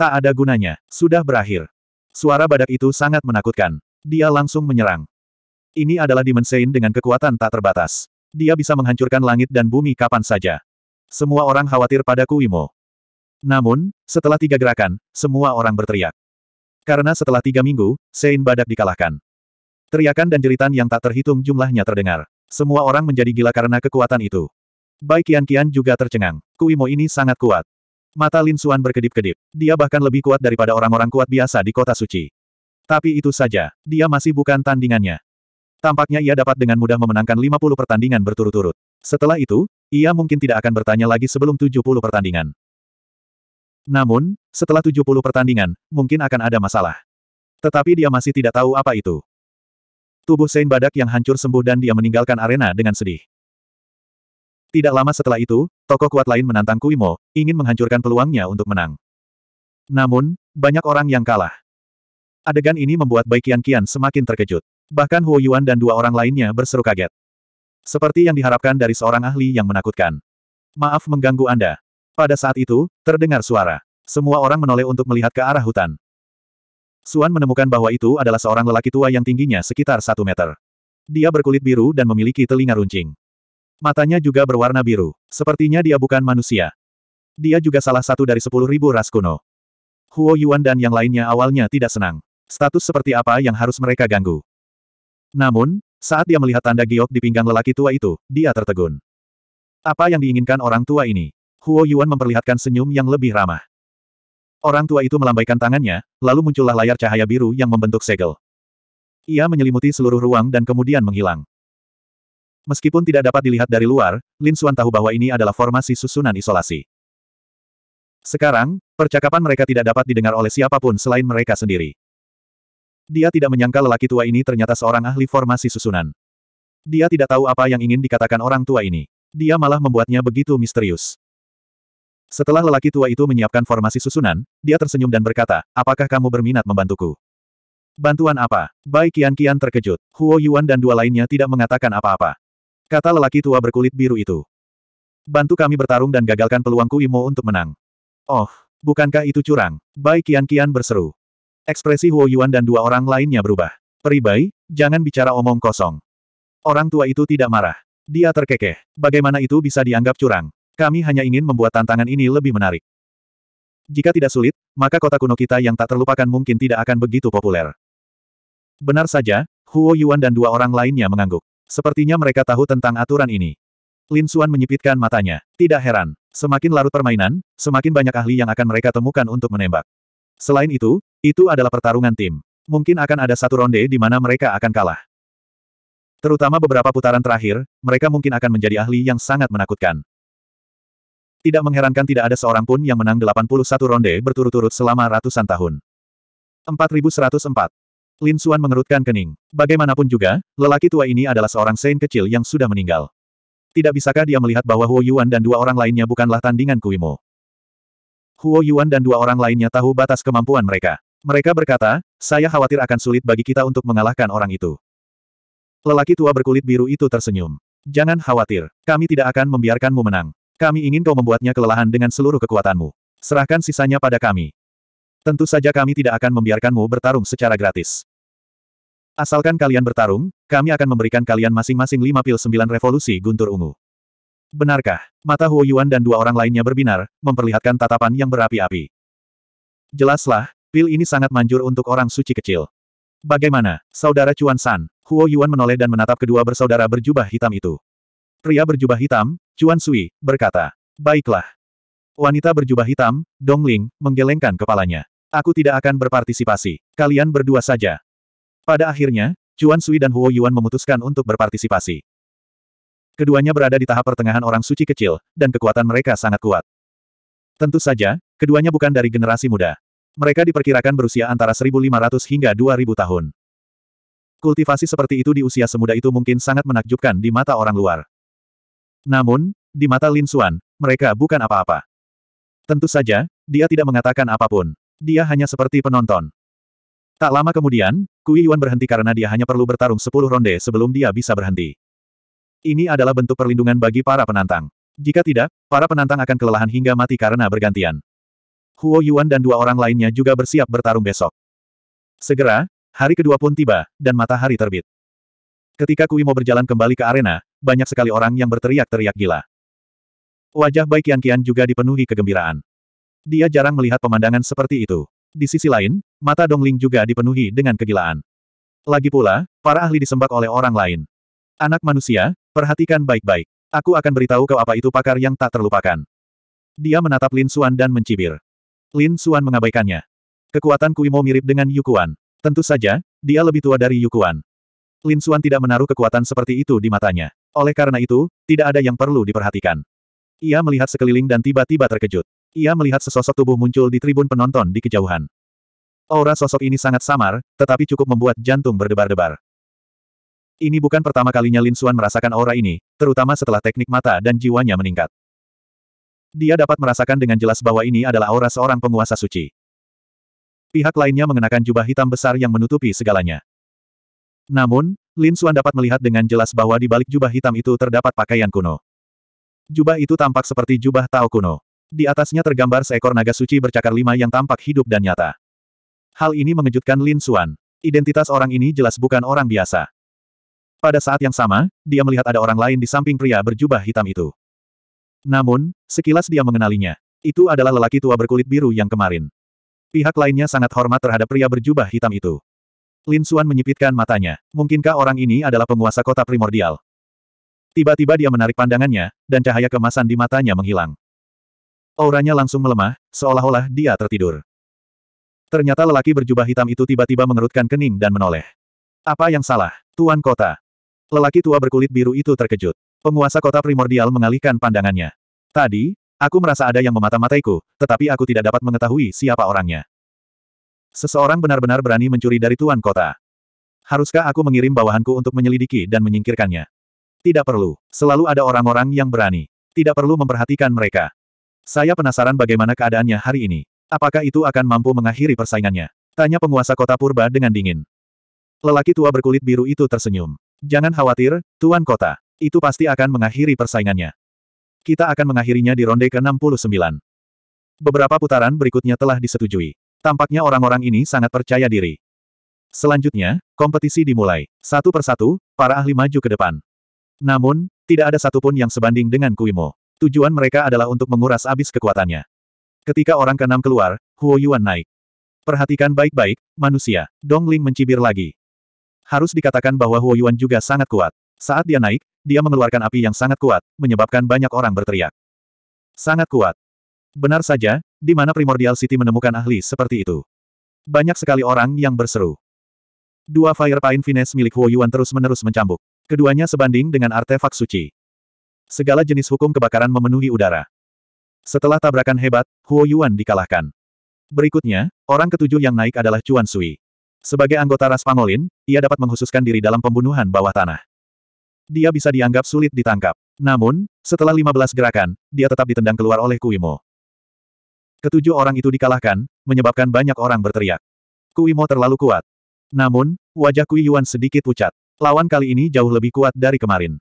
Tak ada gunanya. Sudah berakhir. Suara badak itu sangat menakutkan. Dia langsung menyerang. Ini adalah Dimensein dengan kekuatan tak terbatas. Dia bisa menghancurkan langit dan bumi kapan saja. Semua orang khawatir pada Kuimo. Namun, setelah tiga gerakan, semua orang berteriak. Karena setelah tiga minggu, Sein Badak dikalahkan. Teriakan dan jeritan yang tak terhitung jumlahnya terdengar. Semua orang menjadi gila karena kekuatan itu. Bai Qian-Qian juga tercengang. Kuimo ini sangat kuat. Mata Lin Suan berkedip-kedip. Dia bahkan lebih kuat daripada orang-orang kuat biasa di kota suci. Tapi itu saja, dia masih bukan tandingannya. Tampaknya ia dapat dengan mudah memenangkan 50 pertandingan berturut-turut. Setelah itu, ia mungkin tidak akan bertanya lagi sebelum 70 pertandingan. Namun, setelah 70 pertandingan, mungkin akan ada masalah. Tetapi dia masih tidak tahu apa itu. Tubuh Sein Badak yang hancur sembuh dan dia meninggalkan arena dengan sedih. Tidak lama setelah itu, tokoh kuat lain menantang Kuimo, ingin menghancurkan peluangnya untuk menang. Namun, banyak orang yang kalah. Adegan ini membuat Bai Qian Qian semakin terkejut. Bahkan Huo Yuan dan dua orang lainnya berseru kaget. Seperti yang diharapkan dari seorang ahli yang menakutkan. Maaf mengganggu Anda. Pada saat itu, terdengar suara. Semua orang menoleh untuk melihat ke arah hutan. Suan menemukan bahwa itu adalah seorang lelaki tua yang tingginya sekitar satu meter. Dia berkulit biru dan memiliki telinga runcing. Matanya juga berwarna biru. Sepertinya dia bukan manusia. Dia juga salah satu dari sepuluh ribu ras kuno. Huo Yuan dan yang lainnya awalnya tidak senang. Status seperti apa yang harus mereka ganggu. Namun, saat dia melihat tanda giok di pinggang lelaki tua itu, dia tertegun. Apa yang diinginkan orang tua ini? Huo Yuan memperlihatkan senyum yang lebih ramah. Orang tua itu melambaikan tangannya, lalu muncullah layar cahaya biru yang membentuk segel. Ia menyelimuti seluruh ruang dan kemudian menghilang. Meskipun tidak dapat dilihat dari luar, Lin Suan tahu bahwa ini adalah formasi susunan isolasi. Sekarang, percakapan mereka tidak dapat didengar oleh siapapun selain mereka sendiri. Dia tidak menyangka lelaki tua ini ternyata seorang ahli formasi susunan. Dia tidak tahu apa yang ingin dikatakan orang tua ini. Dia malah membuatnya begitu misterius. Setelah lelaki tua itu menyiapkan formasi susunan, dia tersenyum dan berkata, apakah kamu berminat membantuku? Bantuan apa? Bai Kian Kian terkejut. Huo Yuan dan dua lainnya tidak mengatakan apa-apa. Kata lelaki tua berkulit biru itu. Bantu kami bertarung dan gagalkan peluangku Imo untuk menang. Oh, bukankah itu curang? Bai Kian-Kian berseru. Ekspresi Huo Yuan dan dua orang lainnya berubah. Peribai, jangan bicara omong kosong. Orang tua itu tidak marah. Dia terkekeh. Bagaimana itu bisa dianggap curang? Kami hanya ingin membuat tantangan ini lebih menarik. Jika tidak sulit, maka kota kuno kita yang tak terlupakan mungkin tidak akan begitu populer. Benar saja, Huo Yuan dan dua orang lainnya mengangguk. Sepertinya mereka tahu tentang aturan ini. Lin Xuan menyipitkan matanya. Tidak heran. Semakin larut permainan, semakin banyak ahli yang akan mereka temukan untuk menembak. Selain itu, itu adalah pertarungan tim. Mungkin akan ada satu ronde di mana mereka akan kalah. Terutama beberapa putaran terakhir, mereka mungkin akan menjadi ahli yang sangat menakutkan. Tidak mengherankan tidak ada seorang pun yang menang 81 ronde berturut-turut selama ratusan tahun. 4104. Lin Suan mengerutkan kening. Bagaimanapun juga, lelaki tua ini adalah seorang Saint kecil yang sudah meninggal. Tidak bisakah dia melihat bahwa Huo Yuan dan dua orang lainnya bukanlah tandingan Kuimo? Huo Yuan dan dua orang lainnya tahu batas kemampuan mereka. Mereka berkata, saya khawatir akan sulit bagi kita untuk mengalahkan orang itu. Lelaki tua berkulit biru itu tersenyum. Jangan khawatir, kami tidak akan membiarkanmu menang. Kami ingin kau membuatnya kelelahan dengan seluruh kekuatanmu. Serahkan sisanya pada kami. Tentu saja kami tidak akan membiarkanmu bertarung secara gratis. Asalkan kalian bertarung, kami akan memberikan kalian masing-masing lima pil sembilan revolusi guntur ungu. Benarkah? Mata Huo Yuan dan dua orang lainnya berbinar, memperlihatkan tatapan yang berapi-api. Jelaslah, pil ini sangat manjur untuk orang suci kecil. Bagaimana, saudara Chuan San? Huo Yuan menoleh dan menatap kedua bersaudara berjubah hitam itu. Pria berjubah hitam, Chuan Sui, berkata, Baiklah. Wanita berjubah hitam, Dong Ling, menggelengkan kepalanya. Aku tidak akan berpartisipasi. Kalian berdua saja. Pada akhirnya, Chuan Sui dan Huo Yuan memutuskan untuk berpartisipasi. Keduanya berada di tahap pertengahan orang suci kecil, dan kekuatan mereka sangat kuat. Tentu saja, keduanya bukan dari generasi muda. Mereka diperkirakan berusia antara 1.500 hingga 2.000 tahun. Kultivasi seperti itu di usia semuda itu mungkin sangat menakjubkan di mata orang luar. Namun, di mata Lin Xuan, mereka bukan apa-apa. Tentu saja, dia tidak mengatakan apapun. Dia hanya seperti penonton. Tak lama kemudian, Kui Yuan berhenti karena dia hanya perlu bertarung 10 ronde sebelum dia bisa berhenti. Ini adalah bentuk perlindungan bagi para penantang. Jika tidak, para penantang akan kelelahan hingga mati karena bergantian. Huo Yuan dan dua orang lainnya juga bersiap bertarung besok. Segera, hari kedua pun tiba, dan matahari terbit. Ketika Kui mau berjalan kembali ke arena, banyak sekali orang yang berteriak-teriak gila. Wajah Bai Qian Qian juga dipenuhi kegembiraan. Dia jarang melihat pemandangan seperti itu. Di sisi lain, mata Dongling juga dipenuhi dengan kegilaan. Lagi pula, para ahli disembak oleh orang lain. Anak manusia, perhatikan baik-baik. Aku akan beritahu kau apa itu pakar yang tak terlupakan. Dia menatap Lin Xuan dan mencibir. Lin Xuan mengabaikannya. Kekuatan Kuimo mirip dengan Yukuan. Tentu saja, dia lebih tua dari Yukuan. Lin Xuan tidak menaruh kekuatan seperti itu di matanya. Oleh karena itu, tidak ada yang perlu diperhatikan. Ia melihat sekeliling dan tiba-tiba terkejut. Ia melihat sesosok tubuh muncul di tribun penonton di kejauhan. Aura sosok ini sangat samar, tetapi cukup membuat jantung berdebar-debar. Ini bukan pertama kalinya Lin Xuan merasakan aura ini, terutama setelah teknik mata dan jiwanya meningkat. Dia dapat merasakan dengan jelas bahwa ini adalah aura seorang penguasa suci. Pihak lainnya mengenakan jubah hitam besar yang menutupi segalanya. Namun, Lin Xuan dapat melihat dengan jelas bahwa di balik jubah hitam itu terdapat pakaian kuno. Jubah itu tampak seperti jubah Tao kuno. Di atasnya tergambar seekor naga suci bercakar lima yang tampak hidup dan nyata. Hal ini mengejutkan Lin Xuan. Identitas orang ini jelas bukan orang biasa. Pada saat yang sama, dia melihat ada orang lain di samping pria berjubah hitam itu. Namun, sekilas dia mengenalinya. Itu adalah lelaki tua berkulit biru yang kemarin. Pihak lainnya sangat hormat terhadap pria berjubah hitam itu. Lin Xuan menyipitkan matanya. Mungkinkah orang ini adalah penguasa kota primordial? Tiba-tiba dia menarik pandangannya, dan cahaya kemasan di matanya menghilang. Auranya langsung melemah, seolah-olah dia tertidur. Ternyata lelaki berjubah hitam itu tiba-tiba mengerutkan kening dan menoleh. Apa yang salah, Tuan Kota? Lelaki tua berkulit biru itu terkejut. Penguasa kota primordial mengalihkan pandangannya. Tadi, aku merasa ada yang memata-mataiku, tetapi aku tidak dapat mengetahui siapa orangnya. Seseorang benar-benar berani mencuri dari Tuan Kota. Haruskah aku mengirim bawahanku untuk menyelidiki dan menyingkirkannya? Tidak perlu. Selalu ada orang-orang yang berani. Tidak perlu memperhatikan mereka. Saya penasaran bagaimana keadaannya hari ini. Apakah itu akan mampu mengakhiri persaingannya? Tanya penguasa kota purba dengan dingin. Lelaki tua berkulit biru itu tersenyum. Jangan khawatir, Tuan Kota. Itu pasti akan mengakhiri persaingannya. Kita akan mengakhirinya di ronde ke-69. Beberapa putaran berikutnya telah disetujui. Tampaknya orang-orang ini sangat percaya diri. Selanjutnya, kompetisi dimulai. Satu persatu, para ahli maju ke depan. Namun, tidak ada satupun yang sebanding dengan Kuimo. Tujuan mereka adalah untuk menguras abis kekuatannya. Ketika orang keenam keluar, Huo Yuan naik. Perhatikan baik-baik, manusia. Dong Ling mencibir lagi. Harus dikatakan bahwa Huo Yuan juga sangat kuat. Saat dia naik, dia mengeluarkan api yang sangat kuat, menyebabkan banyak orang berteriak. Sangat kuat. Benar saja, di mana Primordial City menemukan ahli seperti itu. Banyak sekali orang yang berseru. Dua Fire Pine Finesse milik Huo Yuan terus-menerus mencambuk. Keduanya sebanding dengan artefak suci. Segala jenis hukum kebakaran memenuhi udara. Setelah tabrakan hebat, Huo Yuan dikalahkan. Berikutnya, orang ketujuh yang naik adalah Chuan Sui. Sebagai anggota ras Pangolin, ia dapat menghususkan diri dalam pembunuhan bawah tanah. Dia bisa dianggap sulit ditangkap. Namun, setelah 15 gerakan, dia tetap ditendang keluar oleh Kuimo. Ketujuh orang itu dikalahkan, menyebabkan banyak orang berteriak. Kuimo terlalu kuat. Namun, wajah Kui Yuan sedikit pucat. Lawan kali ini jauh lebih kuat dari kemarin.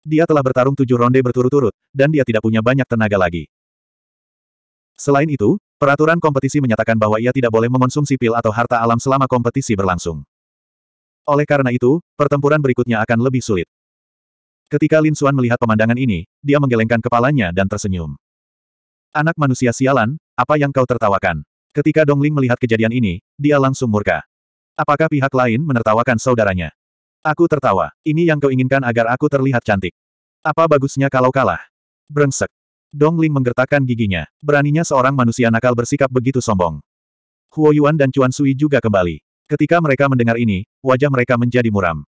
Dia telah bertarung tujuh ronde berturut-turut, dan dia tidak punya banyak tenaga lagi. Selain itu, peraturan kompetisi menyatakan bahwa ia tidak boleh mengonsumsi pil atau harta alam selama kompetisi berlangsung. Oleh karena itu, pertempuran berikutnya akan lebih sulit. Ketika Lin Xuan melihat pemandangan ini, dia menggelengkan kepalanya dan tersenyum. Anak manusia sialan, apa yang kau tertawakan? Ketika Dong Ling melihat kejadian ini, dia langsung murka. Apakah pihak lain menertawakan saudaranya? Aku tertawa. Ini yang kau inginkan agar aku terlihat cantik. Apa bagusnya kalau kalah? Brengsek. Dong Ling menggertakkan giginya. Beraninya seorang manusia nakal bersikap begitu sombong. Huo Yuan dan Chuan Sui juga kembali. Ketika mereka mendengar ini, wajah mereka menjadi muram.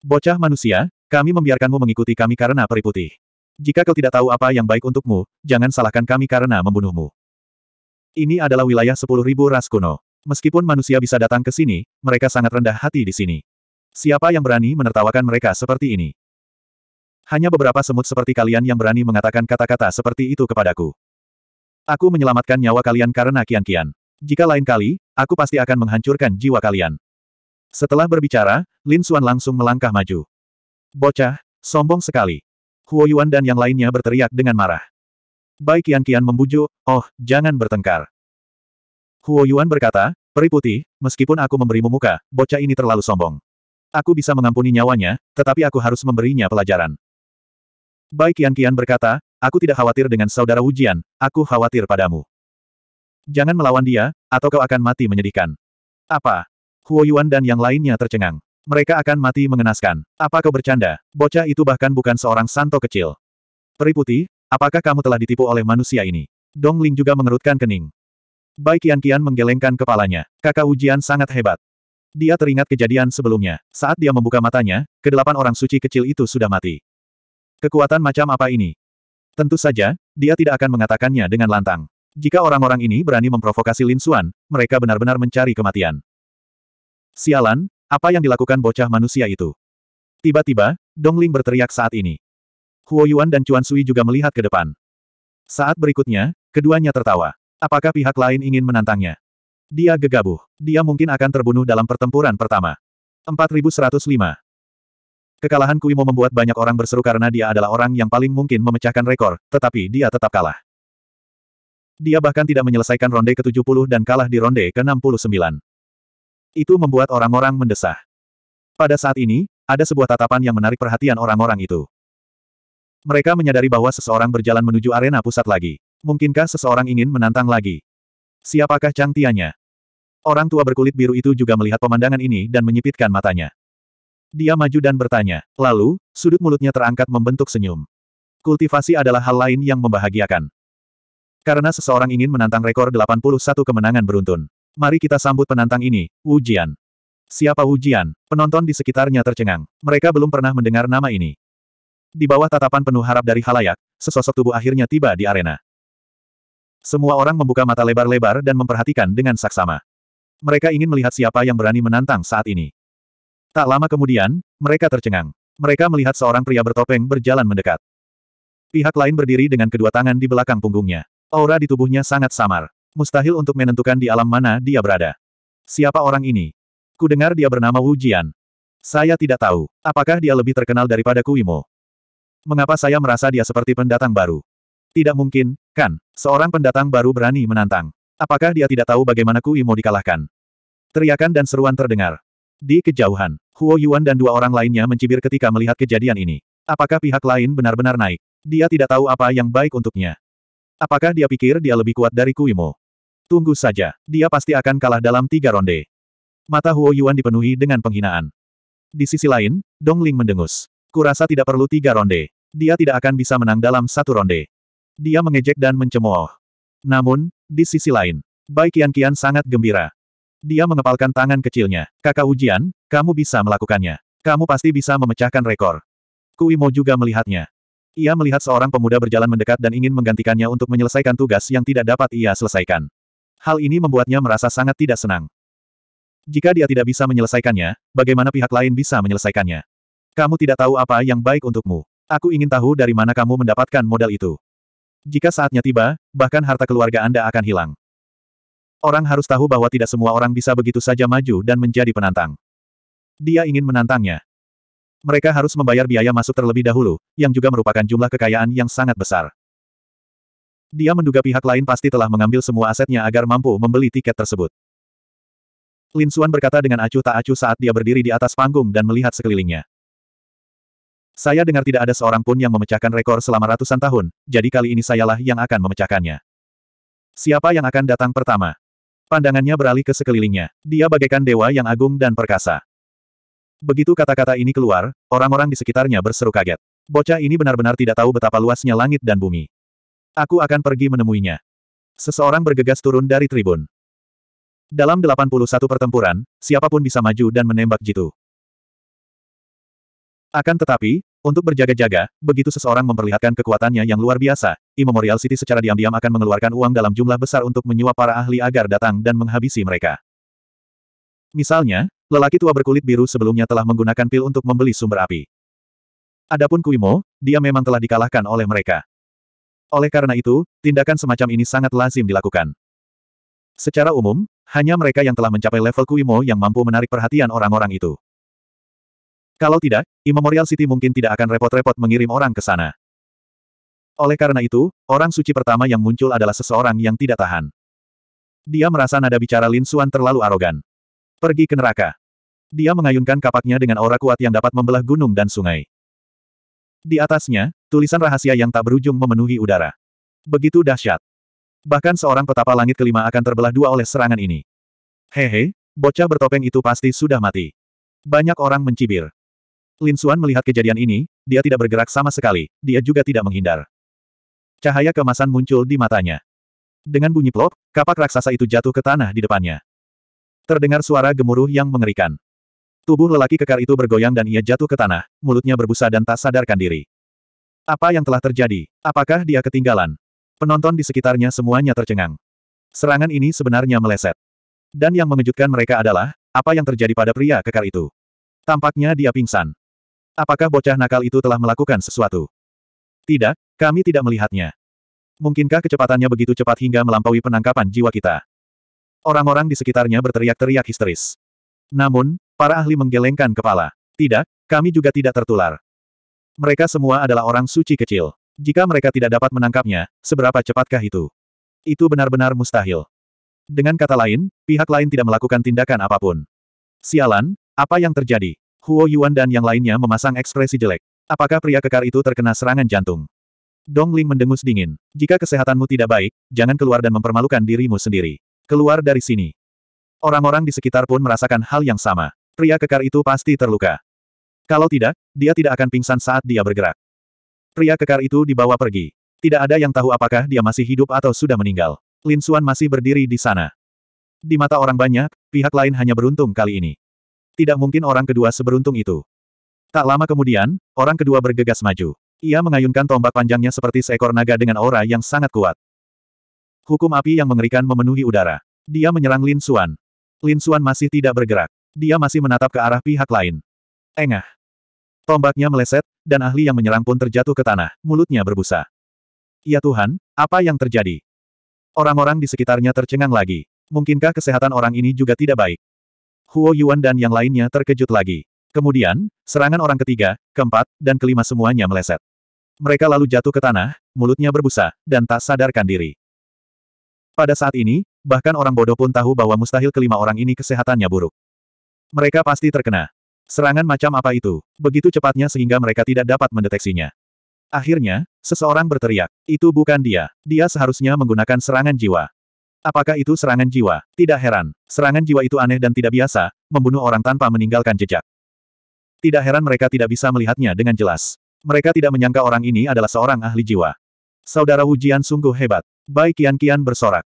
Bocah manusia, kami membiarkanmu mengikuti kami karena peri putih. Jika kau tidak tahu apa yang baik untukmu, jangan salahkan kami karena membunuhmu. Ini adalah wilayah sepuluh ribu ras kuno. Meskipun manusia bisa datang ke sini, mereka sangat rendah hati di sini. Siapa yang berani menertawakan mereka seperti ini? Hanya beberapa semut seperti kalian yang berani mengatakan kata-kata seperti itu kepadaku. Aku menyelamatkan nyawa kalian karena kian-kian. Jika lain kali, aku pasti akan menghancurkan jiwa kalian. Setelah berbicara, Lin Xuan langsung melangkah maju. Bocah, sombong sekali. Huo Yuan dan yang lainnya berteriak dengan marah. Baik kian kian membujuk, oh, jangan bertengkar. Huo Yuan berkata, Peri putih, meskipun aku memberimu muka, bocah ini terlalu sombong. Aku bisa mengampuni nyawanya, tetapi aku harus memberinya pelajaran. Bai Yan berkata, aku tidak khawatir dengan saudara Wujian, aku khawatir padamu. Jangan melawan dia, atau kau akan mati menyedihkan. Apa? Huo Yuan dan yang lainnya tercengang. Mereka akan mati mengenaskan. Apa kau bercanda? Bocah itu bahkan bukan seorang santo kecil. Periputi, apakah kamu telah ditipu oleh manusia ini? Dong Ling juga mengerutkan kening. Bai Yan menggelengkan kepalanya. Kakak ujian sangat hebat. Dia teringat kejadian sebelumnya. Saat dia membuka matanya, kedelapan orang suci kecil itu sudah mati. Kekuatan macam apa ini? Tentu saja, dia tidak akan mengatakannya dengan lantang. Jika orang-orang ini berani memprovokasi Lin Xuan, mereka benar-benar mencari kematian. Sialan, apa yang dilakukan bocah manusia itu? Tiba-tiba, Dong Ling berteriak saat ini. Huo Yuan dan Chuan Sui juga melihat ke depan. Saat berikutnya, keduanya tertawa. Apakah pihak lain ingin menantangnya? Dia gegabah. Dia mungkin akan terbunuh dalam pertempuran pertama. 4105. Kekalahan Kuimo membuat banyak orang berseru karena dia adalah orang yang paling mungkin memecahkan rekor, tetapi dia tetap kalah. Dia bahkan tidak menyelesaikan ronde ke-70 dan kalah di ronde ke-69. Itu membuat orang-orang mendesah. Pada saat ini, ada sebuah tatapan yang menarik perhatian orang-orang itu. Mereka menyadari bahwa seseorang berjalan menuju arena pusat lagi. Mungkinkah seseorang ingin menantang lagi? Siapakah Chang Tianya? Orang tua berkulit biru itu juga melihat pemandangan ini dan menyipitkan matanya. Dia maju dan bertanya. Lalu, sudut mulutnya terangkat membentuk senyum. Kultivasi adalah hal lain yang membahagiakan. Karena seseorang ingin menantang rekor 81 kemenangan beruntun. Mari kita sambut penantang ini, Wu Jian. Siapa Wu Jian? Penonton di sekitarnya tercengang. Mereka belum pernah mendengar nama ini. Di bawah tatapan penuh harap dari halayak, sesosok tubuh akhirnya tiba di arena. Semua orang membuka mata lebar-lebar dan memperhatikan dengan saksama. Mereka ingin melihat siapa yang berani menantang saat ini. Tak lama kemudian, mereka tercengang. Mereka melihat seorang pria bertopeng berjalan mendekat. Pihak lain berdiri dengan kedua tangan di belakang punggungnya. Aura di tubuhnya sangat samar. Mustahil untuk menentukan di alam mana dia berada. Siapa orang ini? Kudengar dia bernama Wu Jian. Saya tidak tahu, apakah dia lebih terkenal daripada Kuimo. Mengapa saya merasa dia seperti pendatang baru? Tidak mungkin, kan? Seorang pendatang baru berani menantang. Apakah dia tidak tahu bagaimana Kui mau dikalahkan? Teriakan dan seruan terdengar. Di kejauhan, Huo Yuan dan dua orang lainnya mencibir ketika melihat kejadian ini. Apakah pihak lain benar-benar naik? Dia tidak tahu apa yang baik untuknya. Apakah dia pikir dia lebih kuat dari Kui Mo? Tunggu saja, dia pasti akan kalah dalam tiga ronde. Mata Huo Yuan dipenuhi dengan penghinaan. Di sisi lain, Dong Ling mendengus. Kurasa tidak perlu tiga ronde. Dia tidak akan bisa menang dalam satu ronde. Dia mengejek dan mencemooh. Namun, di sisi lain, Bai Kian-Kian sangat gembira. Dia mengepalkan tangan kecilnya. Kakak ujian, kamu bisa melakukannya. Kamu pasti bisa memecahkan rekor. Kui Mo juga melihatnya. Ia melihat seorang pemuda berjalan mendekat dan ingin menggantikannya untuk menyelesaikan tugas yang tidak dapat ia selesaikan. Hal ini membuatnya merasa sangat tidak senang. Jika dia tidak bisa menyelesaikannya, bagaimana pihak lain bisa menyelesaikannya? Kamu tidak tahu apa yang baik untukmu. Aku ingin tahu dari mana kamu mendapatkan modal itu. Jika saatnya tiba, bahkan harta keluarga Anda akan hilang. Orang harus tahu bahwa tidak semua orang bisa begitu saja maju dan menjadi penantang. Dia ingin menantangnya. Mereka harus membayar biaya masuk terlebih dahulu, yang juga merupakan jumlah kekayaan yang sangat besar. Dia menduga pihak lain pasti telah mengambil semua asetnya agar mampu membeli tiket tersebut. Lin Suan berkata dengan acuh tak acuh saat dia berdiri di atas panggung dan melihat sekelilingnya. Saya dengar tidak ada seorang pun yang memecahkan rekor selama ratusan tahun, jadi kali ini sayalah yang akan memecahkannya. Siapa yang akan datang pertama? Pandangannya beralih ke sekelilingnya. Dia bagaikan dewa yang agung dan perkasa. Begitu kata-kata ini keluar, orang-orang di sekitarnya berseru kaget. Bocah ini benar-benar tidak tahu betapa luasnya langit dan bumi. Aku akan pergi menemuinya. Seseorang bergegas turun dari tribun. Dalam 81 pertempuran, siapapun bisa maju dan menembak Jitu. Akan tetapi, untuk berjaga-jaga, begitu seseorang memperlihatkan kekuatannya yang luar biasa, Immemorial City secara diam-diam akan mengeluarkan uang dalam jumlah besar untuk menyuap para ahli agar datang dan menghabisi mereka. Misalnya, lelaki tua berkulit biru sebelumnya telah menggunakan pil untuk membeli sumber api. Adapun Kuimo, dia memang telah dikalahkan oleh mereka. Oleh karena itu, tindakan semacam ini sangat lazim dilakukan. Secara umum, hanya mereka yang telah mencapai level Kuimo yang mampu menarik perhatian orang-orang itu. Kalau tidak, Immemorial City mungkin tidak akan repot-repot mengirim orang ke sana. Oleh karena itu, orang suci pertama yang muncul adalah seseorang yang tidak tahan. Dia merasa nada bicara Lin Suan terlalu arogan. Pergi ke neraka. Dia mengayunkan kapaknya dengan aura kuat yang dapat membelah gunung dan sungai. Di atasnya, tulisan rahasia yang tak berujung memenuhi udara. Begitu dahsyat. Bahkan seorang petapa langit kelima akan terbelah dua oleh serangan ini. Hehe, bocah bertopeng itu pasti sudah mati. Banyak orang mencibir. Lin Xuan melihat kejadian ini, dia tidak bergerak sama sekali, dia juga tidak menghindar. Cahaya kemasan muncul di matanya. Dengan bunyi plop, kapak raksasa itu jatuh ke tanah di depannya. Terdengar suara gemuruh yang mengerikan. Tubuh lelaki kekar itu bergoyang dan ia jatuh ke tanah, mulutnya berbusa dan tak sadarkan diri. Apa yang telah terjadi? Apakah dia ketinggalan? Penonton di sekitarnya semuanya tercengang. Serangan ini sebenarnya meleset. Dan yang mengejutkan mereka adalah, apa yang terjadi pada pria kekar itu. Tampaknya dia pingsan. Apakah bocah nakal itu telah melakukan sesuatu? Tidak, kami tidak melihatnya. Mungkinkah kecepatannya begitu cepat hingga melampaui penangkapan jiwa kita? Orang-orang di sekitarnya berteriak-teriak histeris. Namun, para ahli menggelengkan kepala. Tidak, kami juga tidak tertular. Mereka semua adalah orang suci kecil. Jika mereka tidak dapat menangkapnya, seberapa cepatkah itu? Itu benar-benar mustahil. Dengan kata lain, pihak lain tidak melakukan tindakan apapun. Sialan, apa yang terjadi? Huo Yuan dan yang lainnya memasang ekspresi jelek. Apakah pria kekar itu terkena serangan jantung? Dong Ling mendengus dingin. Jika kesehatanmu tidak baik, jangan keluar dan mempermalukan dirimu sendiri. Keluar dari sini. Orang-orang di sekitar pun merasakan hal yang sama. Pria kekar itu pasti terluka. Kalau tidak, dia tidak akan pingsan saat dia bergerak. Pria kekar itu dibawa pergi. Tidak ada yang tahu apakah dia masih hidup atau sudah meninggal. Lin Suan masih berdiri di sana. Di mata orang banyak, pihak lain hanya beruntung kali ini. Tidak mungkin orang kedua seberuntung itu. Tak lama kemudian, orang kedua bergegas maju. Ia mengayunkan tombak panjangnya seperti seekor naga dengan aura yang sangat kuat. Hukum api yang mengerikan memenuhi udara. Dia menyerang Lin Xuan. Lin Xuan masih tidak bergerak. Dia masih menatap ke arah pihak lain. Engah. Tombaknya meleset, dan ahli yang menyerang pun terjatuh ke tanah, mulutnya berbusa. Ya Tuhan, apa yang terjadi? Orang-orang di sekitarnya tercengang lagi. Mungkinkah kesehatan orang ini juga tidak baik? Huo Yuan dan yang lainnya terkejut lagi. Kemudian, serangan orang ketiga, keempat, dan kelima semuanya meleset. Mereka lalu jatuh ke tanah, mulutnya berbusa, dan tak sadarkan diri. Pada saat ini, bahkan orang bodoh pun tahu bahwa mustahil kelima orang ini kesehatannya buruk. Mereka pasti terkena. Serangan macam apa itu? Begitu cepatnya sehingga mereka tidak dapat mendeteksinya. Akhirnya, seseorang berteriak, itu bukan dia, dia seharusnya menggunakan serangan jiwa. Apakah itu serangan jiwa? Tidak heran. Serangan jiwa itu aneh dan tidak biasa, membunuh orang tanpa meninggalkan jejak. Tidak heran mereka tidak bisa melihatnya dengan jelas. Mereka tidak menyangka orang ini adalah seorang ahli jiwa. Saudara Wu Jian sungguh hebat. Baik kian kian bersorak.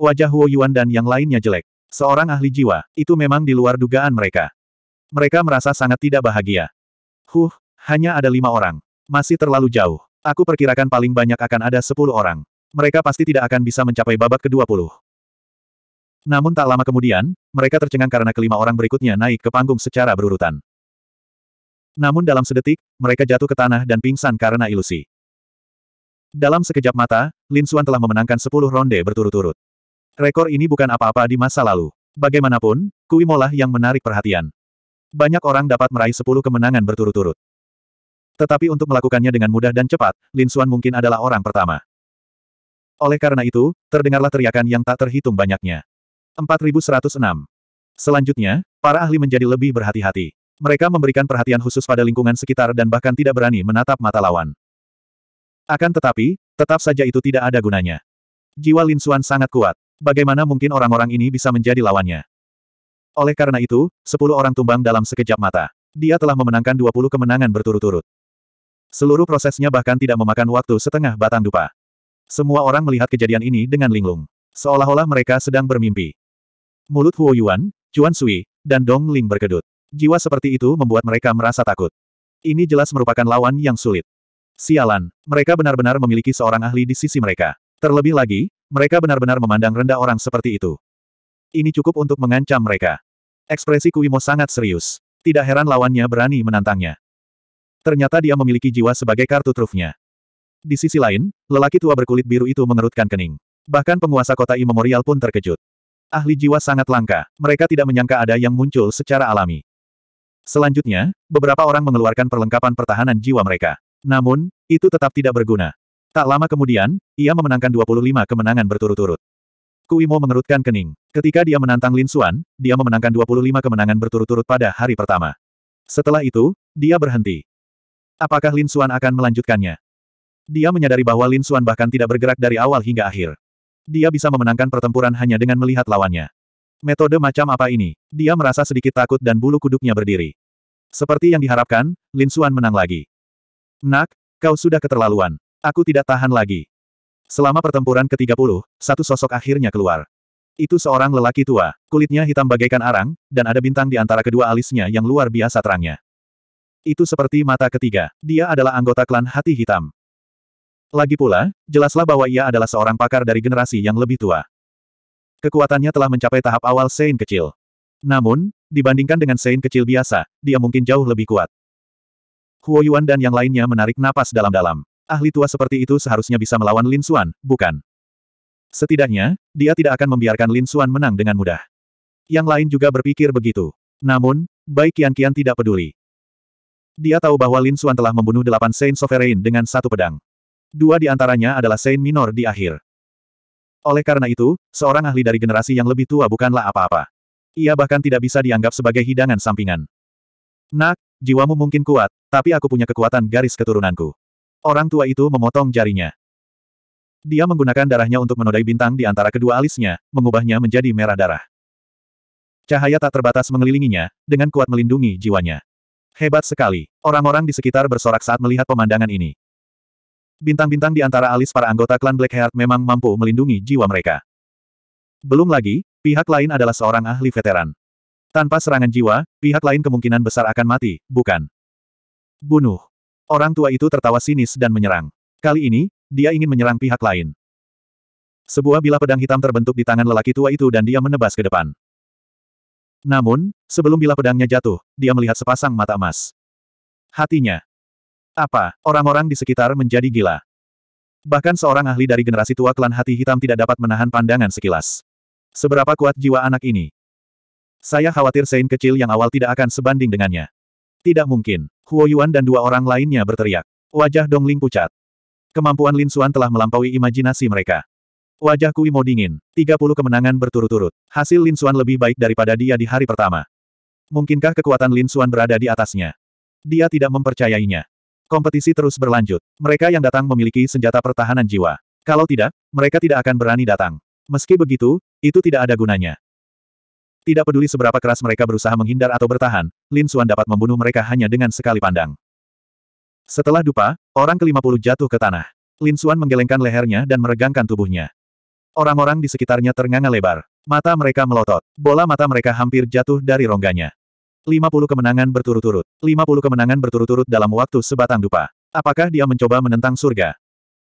Wajah Huo Yuan dan yang lainnya jelek. Seorang ahli jiwa, itu memang di luar dugaan mereka. Mereka merasa sangat tidak bahagia. Huh, hanya ada lima orang. Masih terlalu jauh. Aku perkirakan paling banyak akan ada sepuluh orang mereka pasti tidak akan bisa mencapai babak ke-20. Namun tak lama kemudian, mereka tercengang karena kelima orang berikutnya naik ke panggung secara berurutan. Namun dalam sedetik, mereka jatuh ke tanah dan pingsan karena ilusi. Dalam sekejap mata, Lin Suan telah memenangkan 10 ronde berturut-turut. Rekor ini bukan apa-apa di masa lalu. Bagaimanapun, Kui Molah yang menarik perhatian. Banyak orang dapat meraih 10 kemenangan berturut-turut. Tetapi untuk melakukannya dengan mudah dan cepat, Lin Suan mungkin adalah orang pertama. Oleh karena itu, terdengarlah teriakan yang tak terhitung banyaknya. 4106. Selanjutnya, para ahli menjadi lebih berhati-hati. Mereka memberikan perhatian khusus pada lingkungan sekitar dan bahkan tidak berani menatap mata lawan. Akan tetapi, tetap saja itu tidak ada gunanya. Jiwa Lin Xuan sangat kuat. Bagaimana mungkin orang-orang ini bisa menjadi lawannya? Oleh karena itu, sepuluh orang tumbang dalam sekejap mata. Dia telah memenangkan 20 kemenangan berturut-turut. Seluruh prosesnya bahkan tidak memakan waktu setengah batang dupa. Semua orang melihat kejadian ini dengan linglung. Seolah-olah mereka sedang bermimpi. Mulut Huo Yuan, Chuan Sui, dan Dong Ling berkedut. Jiwa seperti itu membuat mereka merasa takut. Ini jelas merupakan lawan yang sulit. Sialan, mereka benar-benar memiliki seorang ahli di sisi mereka. Terlebih lagi, mereka benar-benar memandang rendah orang seperti itu. Ini cukup untuk mengancam mereka. Ekspresi Kuimo sangat serius. Tidak heran lawannya berani menantangnya. Ternyata dia memiliki jiwa sebagai kartu trufnya. Di sisi lain, lelaki tua berkulit biru itu mengerutkan kening. Bahkan penguasa kota imemorial pun terkejut. Ahli jiwa sangat langka, mereka tidak menyangka ada yang muncul secara alami. Selanjutnya, beberapa orang mengeluarkan perlengkapan pertahanan jiwa mereka. Namun, itu tetap tidak berguna. Tak lama kemudian, ia memenangkan 25 kemenangan berturut-turut. Kuimo mengerutkan kening. Ketika dia menantang Lin Suan, dia memenangkan 25 kemenangan berturut-turut pada hari pertama. Setelah itu, dia berhenti. Apakah Lin Suan akan melanjutkannya? Dia menyadari bahwa Lin Xuan bahkan tidak bergerak dari awal hingga akhir. Dia bisa memenangkan pertempuran hanya dengan melihat lawannya. Metode macam apa ini? Dia merasa sedikit takut dan bulu kuduknya berdiri. Seperti yang diharapkan, Lin Xuan menang lagi. Nak, kau sudah keterlaluan. Aku tidak tahan lagi. Selama pertempuran ke-30, satu sosok akhirnya keluar. Itu seorang lelaki tua, kulitnya hitam bagaikan arang, dan ada bintang di antara kedua alisnya yang luar biasa terangnya. Itu seperti mata ketiga, dia adalah anggota klan hati hitam. Lagi pula, jelaslah bahwa ia adalah seorang pakar dari generasi yang lebih tua. Kekuatannya telah mencapai tahap awal Sein kecil. Namun, dibandingkan dengan Sein kecil biasa, dia mungkin jauh lebih kuat. Huo Yuan dan yang lainnya menarik napas dalam-dalam. Ahli tua seperti itu seharusnya bisa melawan Lin Xuan, bukan? Setidaknya, dia tidak akan membiarkan Lin Xuan menang dengan mudah. Yang lain juga berpikir begitu. Namun, baik kian-kian tidak peduli. Dia tahu bahwa Lin Xuan telah membunuh delapan Sein Sovereign dengan satu pedang. Dua di antaranya adalah Saint Minor di akhir. Oleh karena itu, seorang ahli dari generasi yang lebih tua bukanlah apa-apa. Ia bahkan tidak bisa dianggap sebagai hidangan sampingan. Nak, jiwamu mungkin kuat, tapi aku punya kekuatan garis keturunanku. Orang tua itu memotong jarinya. Dia menggunakan darahnya untuk menodai bintang di antara kedua alisnya, mengubahnya menjadi merah darah. Cahaya tak terbatas mengelilinginya, dengan kuat melindungi jiwanya. Hebat sekali. Orang-orang di sekitar bersorak saat melihat pemandangan ini. Bintang-bintang di antara alis para anggota klan Blackheart memang mampu melindungi jiwa mereka. Belum lagi, pihak lain adalah seorang ahli veteran. Tanpa serangan jiwa, pihak lain kemungkinan besar akan mati, bukan? Bunuh. Orang tua itu tertawa sinis dan menyerang. Kali ini, dia ingin menyerang pihak lain. Sebuah bilah pedang hitam terbentuk di tangan lelaki tua itu dan dia menebas ke depan. Namun, sebelum bilah pedangnya jatuh, dia melihat sepasang mata emas. Hatinya apa, orang-orang di sekitar menjadi gila. Bahkan seorang ahli dari generasi tua klan hati hitam tidak dapat menahan pandangan sekilas. Seberapa kuat jiwa anak ini? Saya khawatir Sein kecil yang awal tidak akan sebanding dengannya. Tidak mungkin. Huo Yuan dan dua orang lainnya berteriak. Wajah Dong Ling pucat. Kemampuan Lin Xuan telah melampaui imajinasi mereka. Wajah Kui Mo dingin. 30 kemenangan berturut-turut. Hasil Lin Xuan lebih baik daripada dia di hari pertama. Mungkinkah kekuatan Lin Xuan berada di atasnya? Dia tidak mempercayainya. Kompetisi terus berlanjut. Mereka yang datang memiliki senjata pertahanan jiwa. Kalau tidak, mereka tidak akan berani datang. Meski begitu, itu tidak ada gunanya. Tidak peduli seberapa keras mereka berusaha menghindar atau bertahan, Lin Xuan dapat membunuh mereka hanya dengan sekali pandang. Setelah dupa, orang ke-50 jatuh ke tanah. Lin Xuan menggelengkan lehernya dan meregangkan tubuhnya. Orang-orang di sekitarnya ternganga lebar. Mata mereka melotot. Bola mata mereka hampir jatuh dari rongganya. 50 kemenangan berturut-turut. 50 kemenangan berturut-turut dalam waktu sebatang dupa. Apakah dia mencoba menentang surga?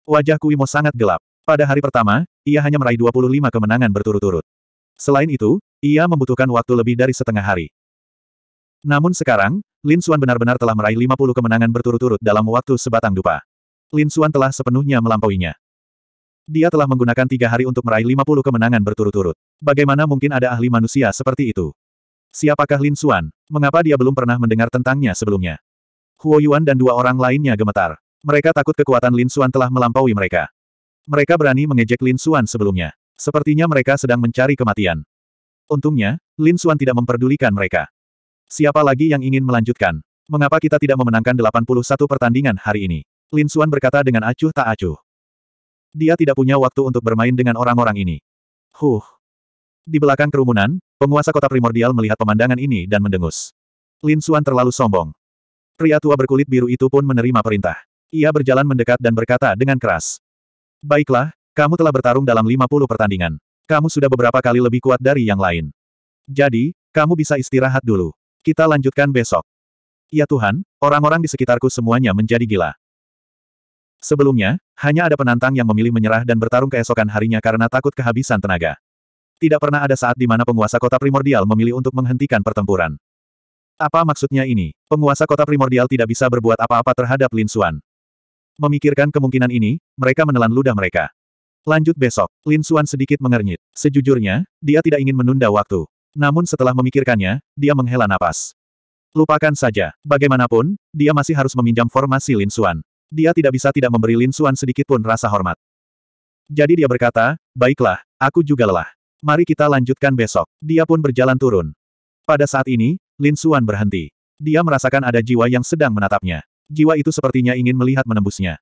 Wajah Kuimo sangat gelap. Pada hari pertama, ia hanya meraih 25 kemenangan berturut-turut. Selain itu, ia membutuhkan waktu lebih dari setengah hari. Namun sekarang, Lin Xuan benar-benar telah meraih 50 kemenangan berturut-turut dalam waktu sebatang dupa. Lin Xuan telah sepenuhnya melampauinya. Dia telah menggunakan tiga hari untuk meraih 50 kemenangan berturut-turut. Bagaimana mungkin ada ahli manusia seperti itu? Siapakah Lin Xuan? Mengapa dia belum pernah mendengar tentangnya sebelumnya? Huo Yuan dan dua orang lainnya gemetar. Mereka takut kekuatan Lin Xuan telah melampaui mereka. Mereka berani mengejek Lin Xuan sebelumnya. Sepertinya mereka sedang mencari kematian. Untungnya, Lin Xuan tidak memperdulikan mereka. Siapa lagi yang ingin melanjutkan? Mengapa kita tidak memenangkan 81 pertandingan hari ini? Lin Xuan berkata dengan acuh tak acuh. Dia tidak punya waktu untuk bermain dengan orang-orang ini. Huh. Di belakang kerumunan, Penguasa kota primordial melihat pemandangan ini dan mendengus. Lin Xuan terlalu sombong. Pria tua berkulit biru itu pun menerima perintah. Ia berjalan mendekat dan berkata dengan keras. Baiklah, kamu telah bertarung dalam 50 pertandingan. Kamu sudah beberapa kali lebih kuat dari yang lain. Jadi, kamu bisa istirahat dulu. Kita lanjutkan besok. Ya Tuhan, orang-orang di sekitarku semuanya menjadi gila. Sebelumnya, hanya ada penantang yang memilih menyerah dan bertarung keesokan harinya karena takut kehabisan tenaga. Tidak pernah ada saat di mana penguasa kota primordial memilih untuk menghentikan pertempuran. Apa maksudnya ini? Penguasa kota primordial tidak bisa berbuat apa-apa terhadap Lin Xuan. Memikirkan kemungkinan ini, mereka menelan ludah mereka. Lanjut besok, Lin Xuan sedikit mengernyit. Sejujurnya, dia tidak ingin menunda waktu. Namun setelah memikirkannya, dia menghela napas. Lupakan saja. Bagaimanapun, dia masih harus meminjam formasi Lin Xuan. Dia tidak bisa tidak memberi Lin Xuan pun rasa hormat. Jadi dia berkata, baiklah, aku juga lelah. Mari kita lanjutkan besok. Dia pun berjalan turun. Pada saat ini, Lin Suan berhenti. Dia merasakan ada jiwa yang sedang menatapnya. Jiwa itu sepertinya ingin melihat menembusnya.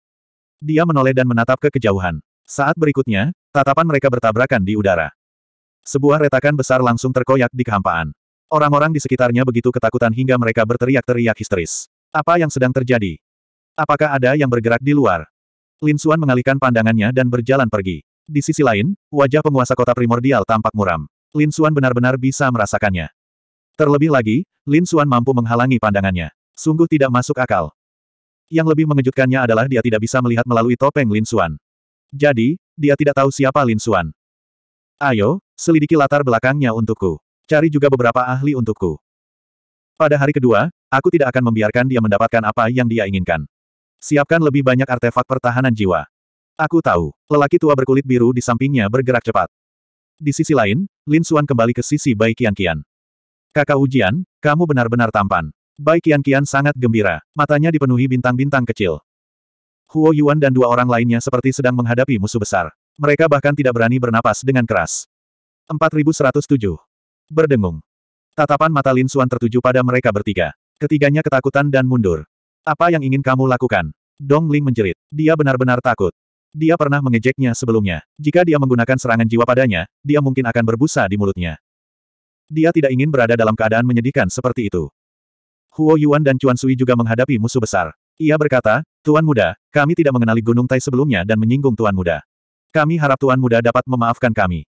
Dia menoleh dan menatap ke kejauhan. Saat berikutnya, tatapan mereka bertabrakan di udara. Sebuah retakan besar langsung terkoyak di kehampaan. Orang-orang di sekitarnya begitu ketakutan hingga mereka berteriak-teriak histeris. Apa yang sedang terjadi? Apakah ada yang bergerak di luar? Lin Suan mengalihkan pandangannya dan berjalan pergi. Di sisi lain, wajah penguasa kota primordial tampak muram. Lin Xuan benar-benar bisa merasakannya. Terlebih lagi, Lin Xuan mampu menghalangi pandangannya. Sungguh tidak masuk akal. Yang lebih mengejutkannya adalah dia tidak bisa melihat melalui topeng Lin Xuan. Jadi, dia tidak tahu siapa Lin Xuan. Ayo, selidiki latar belakangnya untukku. Cari juga beberapa ahli untukku. Pada hari kedua, aku tidak akan membiarkan dia mendapatkan apa yang dia inginkan. Siapkan lebih banyak artefak pertahanan jiwa. Aku tahu. Lelaki tua berkulit biru di sampingnya bergerak cepat. Di sisi lain, Lin Xuan kembali ke sisi Bai Kian. Kakak ujian, kamu benar-benar tampan. Bai Kian sangat gembira, matanya dipenuhi bintang-bintang kecil. Huo Yuan dan dua orang lainnya seperti sedang menghadapi musuh besar. Mereka bahkan tidak berani bernapas dengan keras. 4107. Berdengung. Tatapan mata Lin Xuan tertuju pada mereka bertiga. Ketiganya ketakutan dan mundur. Apa yang ingin kamu lakukan? Dong Ling menjerit. Dia benar-benar takut. Dia pernah mengejeknya sebelumnya. Jika dia menggunakan serangan jiwa padanya, dia mungkin akan berbusa di mulutnya. Dia tidak ingin berada dalam keadaan menyedihkan seperti itu. Huo Yuan dan Chuan Sui juga menghadapi musuh besar. Ia berkata, Tuan Muda, kami tidak mengenali Gunung Tai sebelumnya dan menyinggung Tuan Muda. Kami harap Tuan Muda dapat memaafkan kami.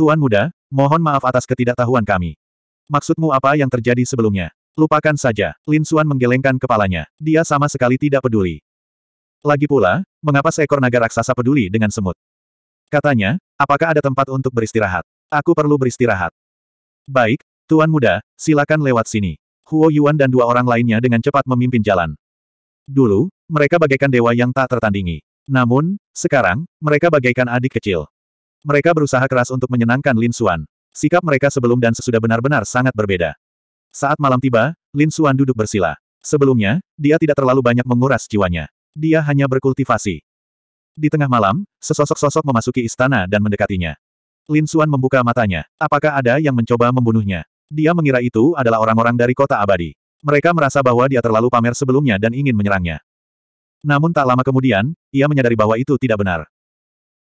Tuan Muda, mohon maaf atas ketidaktahuan kami. Maksudmu apa yang terjadi sebelumnya? Lupakan saja. Lin Xuan menggelengkan kepalanya. Dia sama sekali tidak peduli. Lagi pula, mengapa seekor naga raksasa peduli dengan semut? Katanya, apakah ada tempat untuk beristirahat? Aku perlu beristirahat. Baik, Tuan Muda, silakan lewat sini. Huo Yuan dan dua orang lainnya dengan cepat memimpin jalan. Dulu, mereka bagaikan dewa yang tak tertandingi. Namun, sekarang, mereka bagaikan adik kecil. Mereka berusaha keras untuk menyenangkan Lin Xuan. Sikap mereka sebelum dan sesudah benar-benar sangat berbeda. Saat malam tiba, Lin Xuan duduk bersila. Sebelumnya, dia tidak terlalu banyak menguras jiwanya. Dia hanya berkultivasi. Di tengah malam, sesosok-sosok memasuki istana dan mendekatinya. Lin Xuan membuka matanya. Apakah ada yang mencoba membunuhnya? Dia mengira itu adalah orang-orang dari kota abadi. Mereka merasa bahwa dia terlalu pamer sebelumnya dan ingin menyerangnya. Namun tak lama kemudian, ia menyadari bahwa itu tidak benar.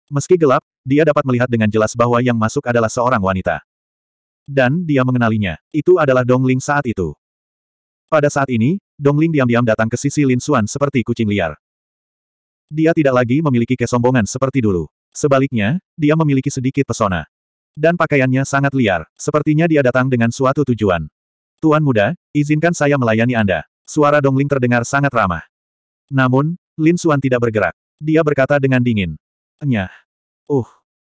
Meski gelap, dia dapat melihat dengan jelas bahwa yang masuk adalah seorang wanita. Dan dia mengenalinya. Itu adalah Dong Ling saat itu. Pada saat ini, Dongling diam-diam datang ke sisi Lin Xuan seperti kucing liar. Dia tidak lagi memiliki kesombongan seperti dulu. Sebaliknya, dia memiliki sedikit pesona. Dan pakaiannya sangat liar, sepertinya dia datang dengan suatu tujuan. Tuan muda, izinkan saya melayani Anda. Suara Dongling terdengar sangat ramah. Namun, Lin Xuan tidak bergerak. Dia berkata dengan dingin. Enyah. Uh.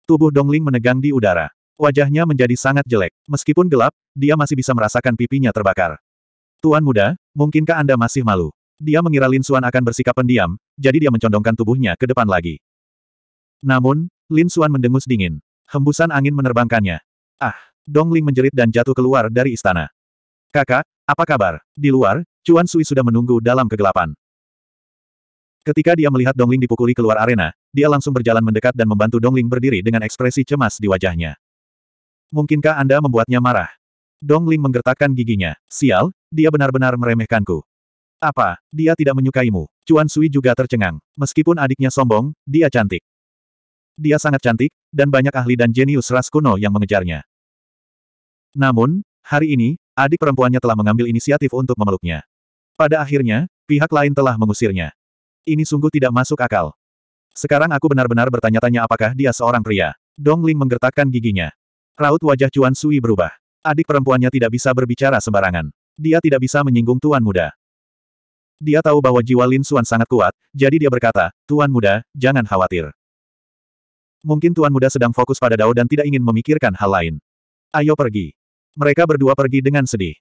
Tubuh Dongling menegang di udara. Wajahnya menjadi sangat jelek. Meskipun gelap, dia masih bisa merasakan pipinya terbakar. Tuan muda, mungkinkah Anda masih malu? Dia mengira Lin Xuan akan bersikap pendiam, jadi dia mencondongkan tubuhnya ke depan lagi. Namun, Lin Xuan mendengus dingin. Hembusan angin menerbangkannya. Ah, Dong Ling menjerit dan jatuh keluar dari istana. Kakak, apa kabar? Di luar, Cuan Sui sudah menunggu dalam kegelapan. Ketika dia melihat Dong Ling dipukuli keluar arena, dia langsung berjalan mendekat dan membantu Dong Ling berdiri dengan ekspresi cemas di wajahnya. Mungkinkah Anda membuatnya marah? Dong Ling menggertakkan giginya. Sial, dia benar-benar meremehkanku. Apa, dia tidak menyukaimu? Cuan Sui juga tercengang. Meskipun adiknya sombong, dia cantik. Dia sangat cantik, dan banyak ahli dan jenius ras kuno yang mengejarnya. Namun, hari ini, adik perempuannya telah mengambil inisiatif untuk memeluknya. Pada akhirnya, pihak lain telah mengusirnya. Ini sungguh tidak masuk akal. Sekarang aku benar-benar bertanya-tanya apakah dia seorang pria. Dong Ling menggertakkan giginya. Raut wajah Cuan Sui berubah. Adik perempuannya tidak bisa berbicara sembarangan. Dia tidak bisa menyinggung tuan muda. Dia tahu bahwa jiwa Lin Suan sangat kuat, jadi dia berkata, Tuan muda, jangan khawatir. Mungkin tuan muda sedang fokus pada Dao dan tidak ingin memikirkan hal lain. Ayo pergi. Mereka berdua pergi dengan sedih.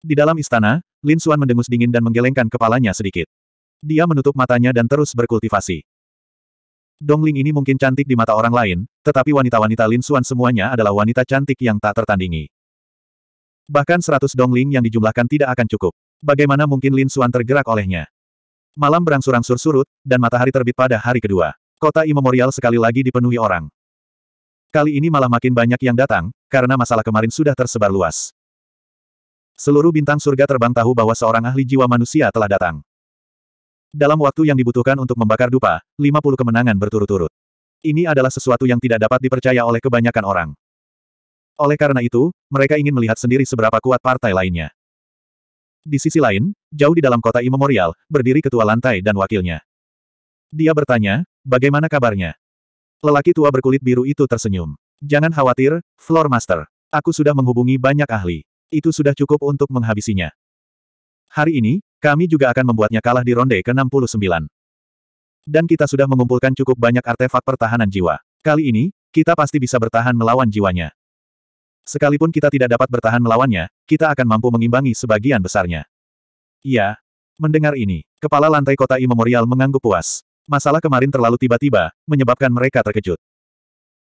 Di dalam istana, Lin Suan mendengus dingin dan menggelengkan kepalanya sedikit. Dia menutup matanya dan terus berkultivasi. Dongling ini mungkin cantik di mata orang lain, tetapi wanita-wanita Lin Suan semuanya adalah wanita cantik yang tak tertandingi. Bahkan seratus dongling yang dijumlahkan tidak akan cukup. Bagaimana mungkin Lin Xuan tergerak olehnya? Malam berangsur-angsur surut, dan matahari terbit pada hari kedua. Kota Immemorial sekali lagi dipenuhi orang. Kali ini malah makin banyak yang datang, karena masalah kemarin sudah tersebar luas. Seluruh bintang surga terbang tahu bahwa seorang ahli jiwa manusia telah datang. Dalam waktu yang dibutuhkan untuk membakar dupa, 50 kemenangan berturut-turut. Ini adalah sesuatu yang tidak dapat dipercaya oleh kebanyakan orang. Oleh karena itu, mereka ingin melihat sendiri seberapa kuat partai lainnya. Di sisi lain, jauh di dalam kota imemorial, berdiri ketua lantai dan wakilnya. Dia bertanya, bagaimana kabarnya? Lelaki tua berkulit biru itu tersenyum. Jangan khawatir, Floor Master. Aku sudah menghubungi banyak ahli. Itu sudah cukup untuk menghabisinya. Hari ini, kami juga akan membuatnya kalah di ronde ke-69. Dan kita sudah mengumpulkan cukup banyak artefak pertahanan jiwa. Kali ini, kita pasti bisa bertahan melawan jiwanya. Sekalipun kita tidak dapat bertahan melawannya, kita akan mampu mengimbangi sebagian besarnya. Iya. Mendengar ini, kepala lantai kota Imemorial mengangguk puas. Masalah kemarin terlalu tiba-tiba, menyebabkan mereka terkejut.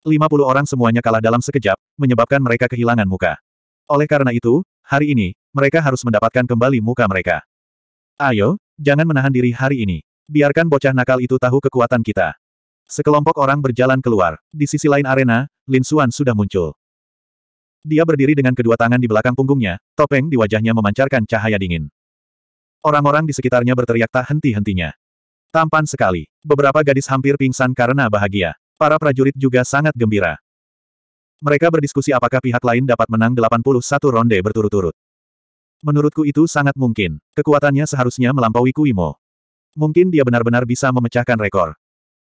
50 orang semuanya kalah dalam sekejap, menyebabkan mereka kehilangan muka. Oleh karena itu, hari ini, mereka harus mendapatkan kembali muka mereka. Ayo, jangan menahan diri hari ini. Biarkan bocah nakal itu tahu kekuatan kita. Sekelompok orang berjalan keluar. Di sisi lain arena, Lin Suan sudah muncul. Dia berdiri dengan kedua tangan di belakang punggungnya, topeng di wajahnya memancarkan cahaya dingin. Orang-orang di sekitarnya berteriak tak henti-hentinya. Tampan sekali. Beberapa gadis hampir pingsan karena bahagia. Para prajurit juga sangat gembira. Mereka berdiskusi apakah pihak lain dapat menang 81 ronde berturut-turut. Menurutku itu sangat mungkin. Kekuatannya seharusnya melampaui Kuimo. Mungkin dia benar-benar bisa memecahkan rekor.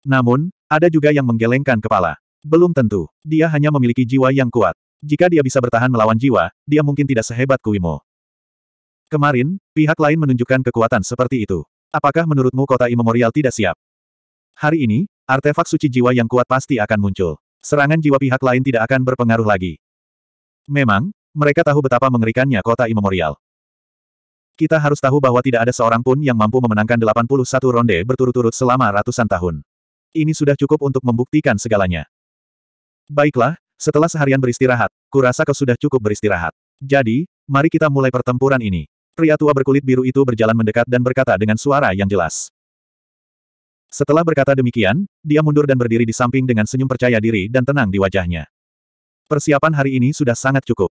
Namun, ada juga yang menggelengkan kepala. Belum tentu. Dia hanya memiliki jiwa yang kuat. Jika dia bisa bertahan melawan jiwa, dia mungkin tidak sehebat Kuimo. Kemarin, pihak lain menunjukkan kekuatan seperti itu. Apakah menurutmu kota imemorial tidak siap? Hari ini, artefak suci jiwa yang kuat pasti akan muncul. Serangan jiwa pihak lain tidak akan berpengaruh lagi. Memang, mereka tahu betapa mengerikannya kota imemorial. Kita harus tahu bahwa tidak ada seorang pun yang mampu memenangkan 81 ronde berturut-turut selama ratusan tahun. Ini sudah cukup untuk membuktikan segalanya. Baiklah, setelah seharian beristirahat, kurasa kau sudah cukup beristirahat. Jadi, mari kita mulai pertempuran ini. Pria tua berkulit biru itu berjalan mendekat dan berkata dengan suara yang jelas. Setelah berkata demikian, dia mundur dan berdiri di samping dengan senyum percaya diri dan tenang di wajahnya. Persiapan hari ini sudah sangat cukup.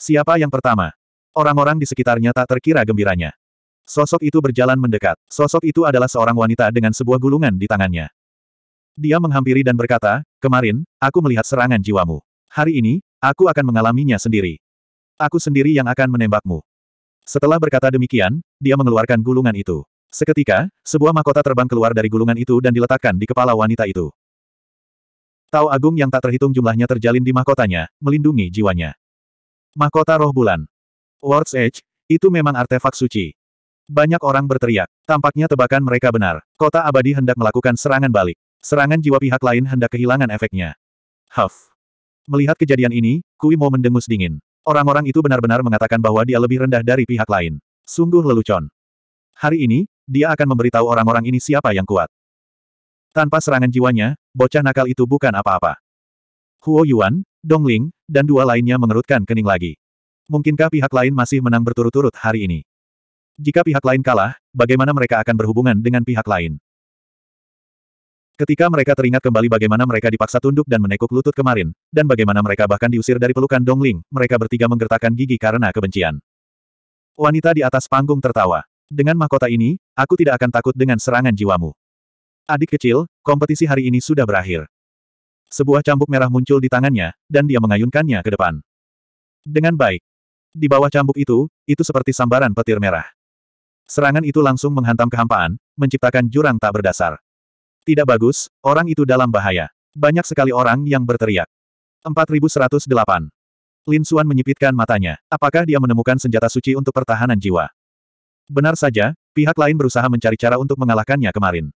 Siapa yang pertama? Orang-orang di sekitarnya tak terkira gembiranya. Sosok itu berjalan mendekat. Sosok itu adalah seorang wanita dengan sebuah gulungan di tangannya. Dia menghampiri dan berkata, kemarin, aku melihat serangan jiwamu. Hari ini, aku akan mengalaminya sendiri. Aku sendiri yang akan menembakmu. Setelah berkata demikian, dia mengeluarkan gulungan itu. Seketika, sebuah mahkota terbang keluar dari gulungan itu dan diletakkan di kepala wanita itu. Tau agung yang tak terhitung jumlahnya terjalin di mahkotanya, melindungi jiwanya. Mahkota roh bulan. World's Edge, itu memang artefak suci. Banyak orang berteriak. Tampaknya tebakan mereka benar. Kota abadi hendak melakukan serangan balik. Serangan jiwa pihak lain hendak kehilangan efeknya. Huff. Melihat kejadian ini, Kui mau mendengus dingin. Orang-orang itu benar-benar mengatakan bahwa dia lebih rendah dari pihak lain. Sungguh lelucon. Hari ini, dia akan memberitahu orang-orang ini siapa yang kuat. Tanpa serangan jiwanya, bocah nakal itu bukan apa-apa. Huo Yuan, Dong Ling, dan dua lainnya mengerutkan kening lagi. Mungkinkah pihak lain masih menang berturut-turut hari ini? Jika pihak lain kalah, bagaimana mereka akan berhubungan dengan pihak lain? Ketika mereka teringat kembali bagaimana mereka dipaksa tunduk dan menekuk lutut kemarin, dan bagaimana mereka bahkan diusir dari pelukan Dong Ling, mereka bertiga menggertakkan gigi karena kebencian. Wanita di atas panggung tertawa. Dengan mahkota ini, aku tidak akan takut dengan serangan jiwamu. Adik kecil, kompetisi hari ini sudah berakhir. Sebuah cambuk merah muncul di tangannya, dan dia mengayunkannya ke depan. Dengan baik. Di bawah cambuk itu, itu seperti sambaran petir merah. Serangan itu langsung menghantam kehampaan, menciptakan jurang tak berdasar. Tidak bagus, orang itu dalam bahaya. Banyak sekali orang yang berteriak. 4108. Lin Suan menyipitkan matanya. Apakah dia menemukan senjata suci untuk pertahanan jiwa? Benar saja, pihak lain berusaha mencari cara untuk mengalahkannya kemarin.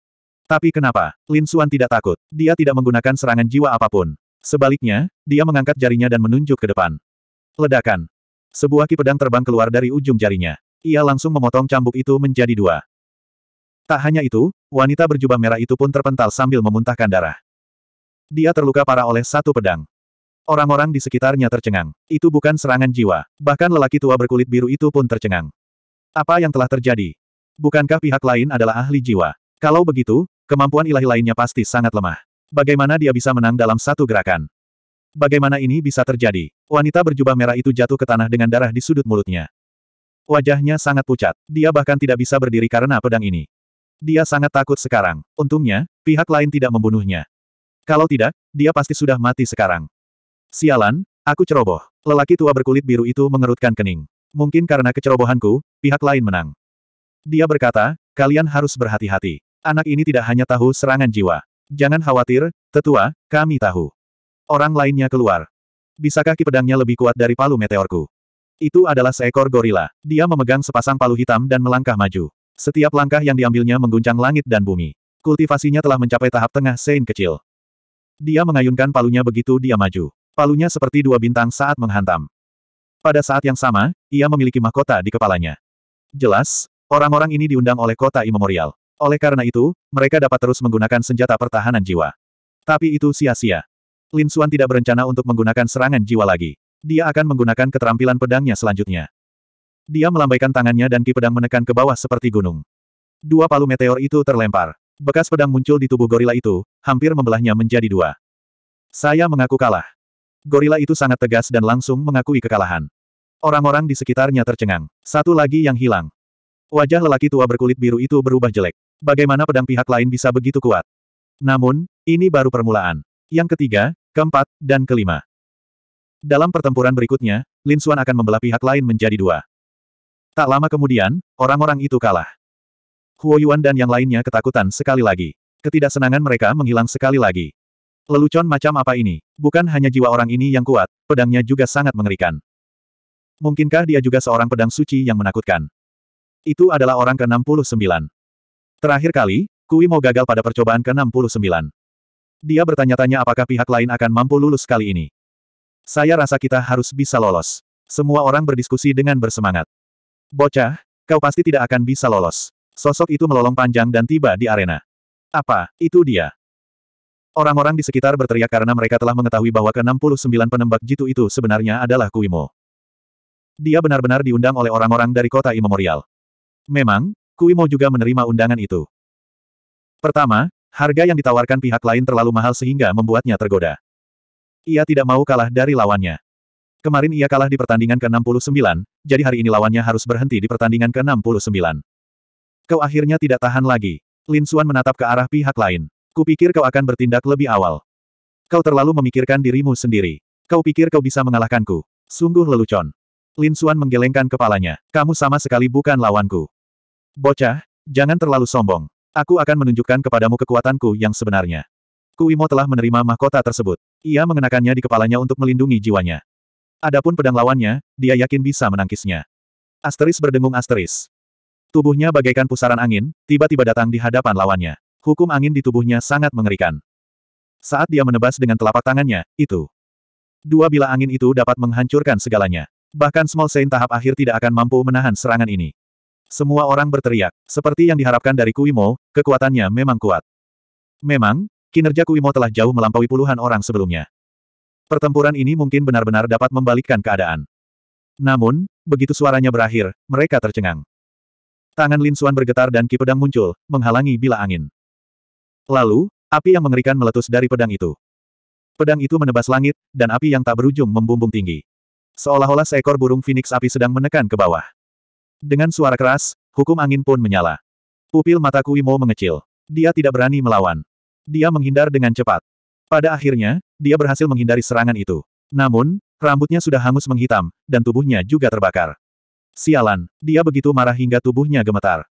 Tapi kenapa? Lin Suan tidak takut. Dia tidak menggunakan serangan jiwa apapun. Sebaliknya, dia mengangkat jarinya dan menunjuk ke depan. Ledakan. Sebuah ki pedang terbang keluar dari ujung jarinya. Ia langsung memotong cambuk itu menjadi dua. Tak hanya itu, wanita berjubah merah itu pun terpental sambil memuntahkan darah. Dia terluka parah oleh satu pedang. Orang-orang di sekitarnya tercengang. Itu bukan serangan jiwa. Bahkan lelaki tua berkulit biru itu pun tercengang. Apa yang telah terjadi? Bukankah pihak lain adalah ahli jiwa? Kalau begitu, kemampuan ilahi lainnya pasti sangat lemah. Bagaimana dia bisa menang dalam satu gerakan? Bagaimana ini bisa terjadi? Wanita berjubah merah itu jatuh ke tanah dengan darah di sudut mulutnya. Wajahnya sangat pucat. Dia bahkan tidak bisa berdiri karena pedang ini. Dia sangat takut sekarang. Untungnya, pihak lain tidak membunuhnya. Kalau tidak, dia pasti sudah mati sekarang. Sialan, aku ceroboh. Lelaki tua berkulit biru itu mengerutkan kening. Mungkin karena kecerobohanku, pihak lain menang. Dia berkata, kalian harus berhati-hati. Anak ini tidak hanya tahu serangan jiwa. Jangan khawatir, tetua, kami tahu. Orang lainnya keluar. Bisakah ki pedangnya lebih kuat dari palu meteorku? Itu adalah seekor gorila. Dia memegang sepasang palu hitam dan melangkah maju. Setiap langkah yang diambilnya mengguncang langit dan bumi. Kultivasinya telah mencapai tahap tengah sein kecil. Dia mengayunkan palunya begitu dia maju. Palunya seperti dua bintang saat menghantam. Pada saat yang sama, ia memiliki mahkota di kepalanya. Jelas, orang-orang ini diundang oleh kota imemorial. Oleh karena itu, mereka dapat terus menggunakan senjata pertahanan jiwa. Tapi itu sia-sia. Lin Suan tidak berencana untuk menggunakan serangan jiwa lagi. Dia akan menggunakan keterampilan pedangnya selanjutnya. Dia melambaikan tangannya dan ki pedang menekan ke bawah seperti gunung. Dua palu meteor itu terlempar. Bekas pedang muncul di tubuh gorila itu, hampir membelahnya menjadi dua. Saya mengaku kalah. Gorila itu sangat tegas dan langsung mengakui kekalahan. Orang-orang di sekitarnya tercengang. Satu lagi yang hilang. Wajah lelaki tua berkulit biru itu berubah jelek. Bagaimana pedang pihak lain bisa begitu kuat? Namun, ini baru permulaan. Yang ketiga, keempat, dan kelima. Dalam pertempuran berikutnya, Lin Xuan akan membelah pihak lain menjadi dua. Tak lama kemudian, orang-orang itu kalah. Huo Yuan dan yang lainnya ketakutan sekali lagi. Ketidaksenangan mereka menghilang sekali lagi. Lelucon macam apa ini? Bukan hanya jiwa orang ini yang kuat, pedangnya juga sangat mengerikan. Mungkinkah dia juga seorang pedang suci yang menakutkan? Itu adalah orang ke-69. Terakhir kali, Kui mau gagal pada percobaan ke-69. Dia bertanya-tanya apakah pihak lain akan mampu lulus kali ini. Saya rasa kita harus bisa lolos. Semua orang berdiskusi dengan bersemangat. Bocah, kau pasti tidak akan bisa lolos. Sosok itu melolong panjang dan tiba di arena. Apa, itu dia? Orang-orang di sekitar berteriak karena mereka telah mengetahui bahwa ke-69 penembak jitu itu sebenarnya adalah Kuimo. Dia benar-benar diundang oleh orang-orang dari kota Imemorial. Memang, Kuimo juga menerima undangan itu. Pertama, harga yang ditawarkan pihak lain terlalu mahal sehingga membuatnya tergoda. Ia tidak mau kalah dari lawannya. Kemarin ia kalah di pertandingan ke-69, jadi hari ini lawannya harus berhenti di pertandingan ke-69. Kau akhirnya tidak tahan lagi. Lin Xuan menatap ke arah pihak lain. Kupikir kau akan bertindak lebih awal. Kau terlalu memikirkan dirimu sendiri. Kau pikir kau bisa mengalahkanku. Sungguh lelucon. Lin Xuan menggelengkan kepalanya. Kamu sama sekali bukan lawanku. Bocah, jangan terlalu sombong. Aku akan menunjukkan kepadamu kekuatanku yang sebenarnya. Kuimo telah menerima mahkota tersebut. Ia mengenakannya di kepalanya untuk melindungi jiwanya. Adapun pedang lawannya, dia yakin bisa menangkisnya. Asteris berdengung asteris. Tubuhnya bagaikan pusaran angin, tiba-tiba datang di hadapan lawannya. Hukum angin di tubuhnya sangat mengerikan. Saat dia menebas dengan telapak tangannya, itu. Dua bila angin itu dapat menghancurkan segalanya. Bahkan Small Saint tahap akhir tidak akan mampu menahan serangan ini. Semua orang berteriak. Seperti yang diharapkan dari Kuimo, kekuatannya memang kuat. Memang, kinerja Kuimo telah jauh melampaui puluhan orang sebelumnya. Pertempuran ini mungkin benar-benar dapat membalikkan keadaan. Namun, begitu suaranya berakhir, mereka tercengang. Tangan Lin Xuan bergetar dan ki pedang muncul, menghalangi bila angin. Lalu, api yang mengerikan meletus dari pedang itu. Pedang itu menebas langit, dan api yang tak berujung membumbung tinggi. Seolah-olah seekor burung phoenix api sedang menekan ke bawah. Dengan suara keras, hukum angin pun menyala. Pupil mata Kuimo mengecil. Dia tidak berani melawan. Dia menghindar dengan cepat. Pada akhirnya, dia berhasil menghindari serangan itu. Namun, rambutnya sudah hangus menghitam, dan tubuhnya juga terbakar. Sialan, dia begitu marah hingga tubuhnya gemetar.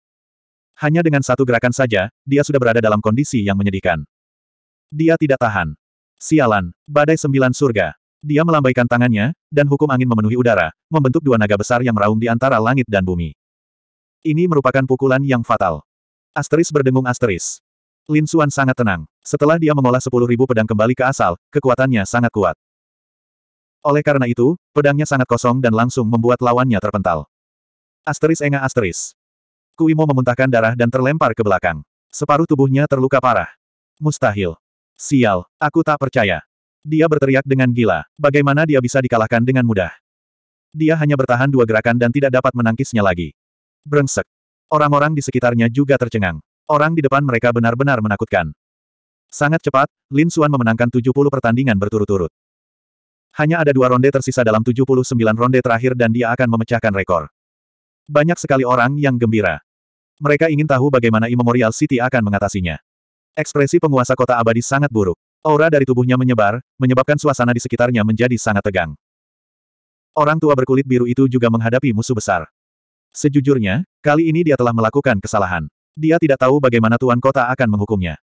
Hanya dengan satu gerakan saja, dia sudah berada dalam kondisi yang menyedihkan. Dia tidak tahan. Sialan, badai sembilan surga. Dia melambaikan tangannya, dan hukum angin memenuhi udara, membentuk dua naga besar yang meraung di antara langit dan bumi. Ini merupakan pukulan yang fatal. Asteris berdengung asteris. Lin Xuan sangat tenang. Setelah dia mengolah sepuluh ribu pedang kembali ke asal, kekuatannya sangat kuat. Oleh karena itu, pedangnya sangat kosong dan langsung membuat lawannya terpental. Asteris enga asteris. Kuimo memuntahkan darah dan terlempar ke belakang. Separuh tubuhnya terluka parah. Mustahil. Sial, aku tak percaya. Dia berteriak dengan gila. Bagaimana dia bisa dikalahkan dengan mudah? Dia hanya bertahan dua gerakan dan tidak dapat menangkisnya lagi. Brengsek. Orang-orang di sekitarnya juga tercengang. Orang di depan mereka benar-benar menakutkan. Sangat cepat, Lin Xuan memenangkan 70 pertandingan berturut-turut. Hanya ada dua ronde tersisa dalam 79 ronde terakhir dan dia akan memecahkan rekor. Banyak sekali orang yang gembira. Mereka ingin tahu bagaimana Immemorial City akan mengatasinya. Ekspresi penguasa kota abadi sangat buruk. Aura dari tubuhnya menyebar, menyebabkan suasana di sekitarnya menjadi sangat tegang. Orang tua berkulit biru itu juga menghadapi musuh besar. Sejujurnya, kali ini dia telah melakukan kesalahan. Dia tidak tahu bagaimana tuan kota akan menghukumnya.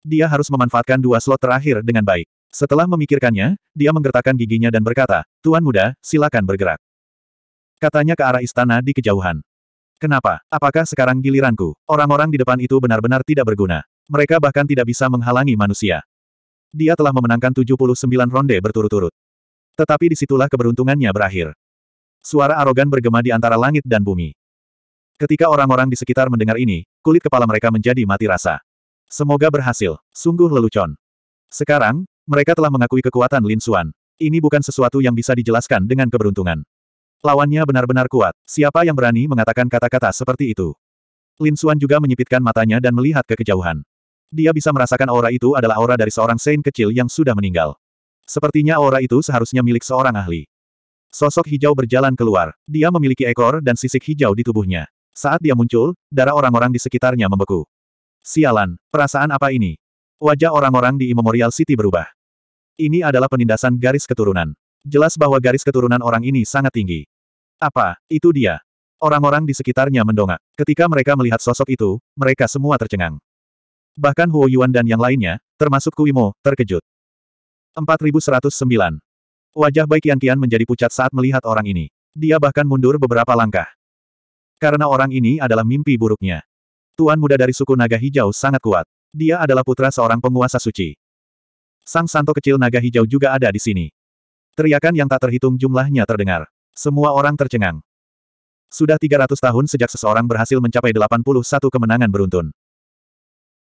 Dia harus memanfaatkan dua slot terakhir dengan baik. Setelah memikirkannya, dia menggertakkan giginya dan berkata, Tuan muda, silakan bergerak. Katanya ke arah istana di kejauhan. Kenapa? Apakah sekarang giliranku? Orang-orang di depan itu benar-benar tidak berguna. Mereka bahkan tidak bisa menghalangi manusia. Dia telah memenangkan 79 ronde berturut-turut. Tetapi disitulah keberuntungannya berakhir. Suara arogan bergema di antara langit dan bumi. Ketika orang-orang di sekitar mendengar ini, kulit kepala mereka menjadi mati rasa. Semoga berhasil, sungguh lelucon. Sekarang, mereka telah mengakui kekuatan Lin Xuan. Ini bukan sesuatu yang bisa dijelaskan dengan keberuntungan. Lawannya benar-benar kuat. Siapa yang berani mengatakan kata-kata seperti itu? Lin Xuan juga menyipitkan matanya dan melihat ke kejauhan. Dia bisa merasakan aura itu adalah aura dari seorang Saint kecil yang sudah meninggal. Sepertinya aura itu seharusnya milik seorang ahli. Sosok hijau berjalan keluar. Dia memiliki ekor dan sisik hijau di tubuhnya. Saat dia muncul, darah orang-orang di sekitarnya membeku. Sialan, perasaan apa ini? Wajah orang-orang di Immemorial City berubah. Ini adalah penindasan garis keturunan. Jelas bahwa garis keturunan orang ini sangat tinggi. Apa, itu dia. Orang-orang di sekitarnya mendongak. Ketika mereka melihat sosok itu, mereka semua tercengang. Bahkan Huo Yuan dan yang lainnya, termasuk Kuimo, terkejut. 4109. Wajah Bai Qian Qian menjadi pucat saat melihat orang ini. Dia bahkan mundur beberapa langkah. Karena orang ini adalah mimpi buruknya. Tuan muda dari suku naga hijau sangat kuat. Dia adalah putra seorang penguasa suci. Sang santo kecil naga hijau juga ada di sini. Teriakan yang tak terhitung jumlahnya terdengar. Semua orang tercengang. Sudah 300 tahun sejak seseorang berhasil mencapai 81 kemenangan beruntun.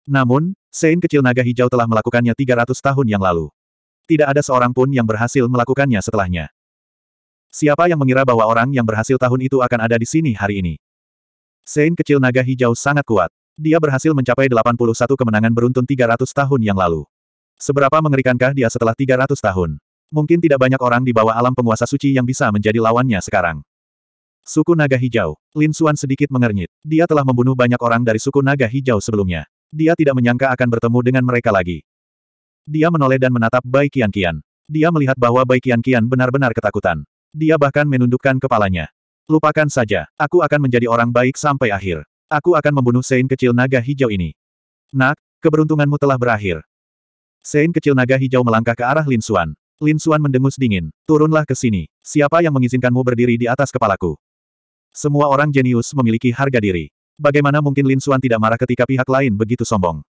Namun, Sein kecil naga hijau telah melakukannya 300 tahun yang lalu. Tidak ada seorang pun yang berhasil melakukannya setelahnya. Siapa yang mengira bahwa orang yang berhasil tahun itu akan ada di sini hari ini? Sein kecil naga hijau sangat kuat. Dia berhasil mencapai 81 kemenangan beruntun 300 tahun yang lalu. Seberapa mengerikankah dia setelah 300 tahun? Mungkin tidak banyak orang di bawah alam penguasa suci yang bisa menjadi lawannya sekarang. Suku Naga Hijau. Lin Suan sedikit mengernyit. Dia telah membunuh banyak orang dari suku Naga Hijau sebelumnya. Dia tidak menyangka akan bertemu dengan mereka lagi. Dia menoleh dan menatap Bai Qian Qian. Dia melihat bahwa Bai Qian Qian benar-benar ketakutan. Dia bahkan menundukkan kepalanya. Lupakan saja, aku akan menjadi orang baik sampai akhir. Aku akan membunuh Sein kecil naga hijau ini. Nak, keberuntunganmu telah berakhir. Sein kecil naga hijau melangkah ke arah Lin Suan. Lin Suan mendengus dingin. Turunlah ke sini. Siapa yang mengizinkanmu berdiri di atas kepalaku? Semua orang jenius memiliki harga diri. Bagaimana mungkin Lin Suan tidak marah ketika pihak lain begitu sombong?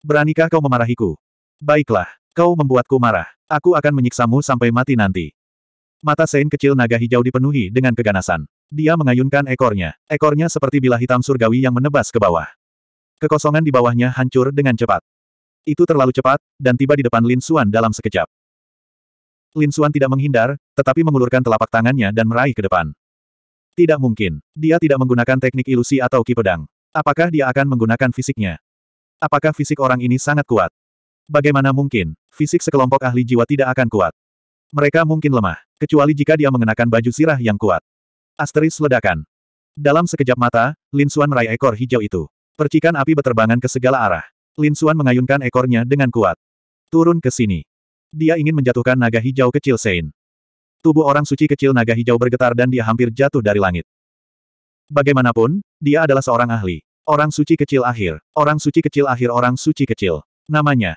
Beranikah kau memarahiku? Baiklah, kau membuatku marah. Aku akan menyiksamu sampai mati nanti. Mata Sein kecil naga hijau dipenuhi dengan keganasan. Dia mengayunkan ekornya. Ekornya seperti bilah hitam surgawi yang menebas ke bawah. Kekosongan di bawahnya hancur dengan cepat. Itu terlalu cepat, dan tiba di depan Lin Xuan dalam sekejap. Lin Xuan tidak menghindar, tetapi mengulurkan telapak tangannya dan meraih ke depan. Tidak mungkin. Dia tidak menggunakan teknik ilusi atau ki pedang. Apakah dia akan menggunakan fisiknya? Apakah fisik orang ini sangat kuat? Bagaimana mungkin? Fisik sekelompok ahli jiwa tidak akan kuat. Mereka mungkin lemah, kecuali jika dia mengenakan baju sirah yang kuat. Asteris ledakan. Dalam sekejap mata, Lin Xuan meraih ekor hijau itu. Percikan api berterbangan ke segala arah. Lin Xuan mengayunkan ekornya dengan kuat. Turun ke sini. Dia ingin menjatuhkan naga hijau kecil Sein. Tubuh orang suci kecil naga hijau bergetar dan dia hampir jatuh dari langit. Bagaimanapun, dia adalah seorang ahli. Orang suci kecil akhir. Orang suci kecil akhir orang suci kecil. Namanya.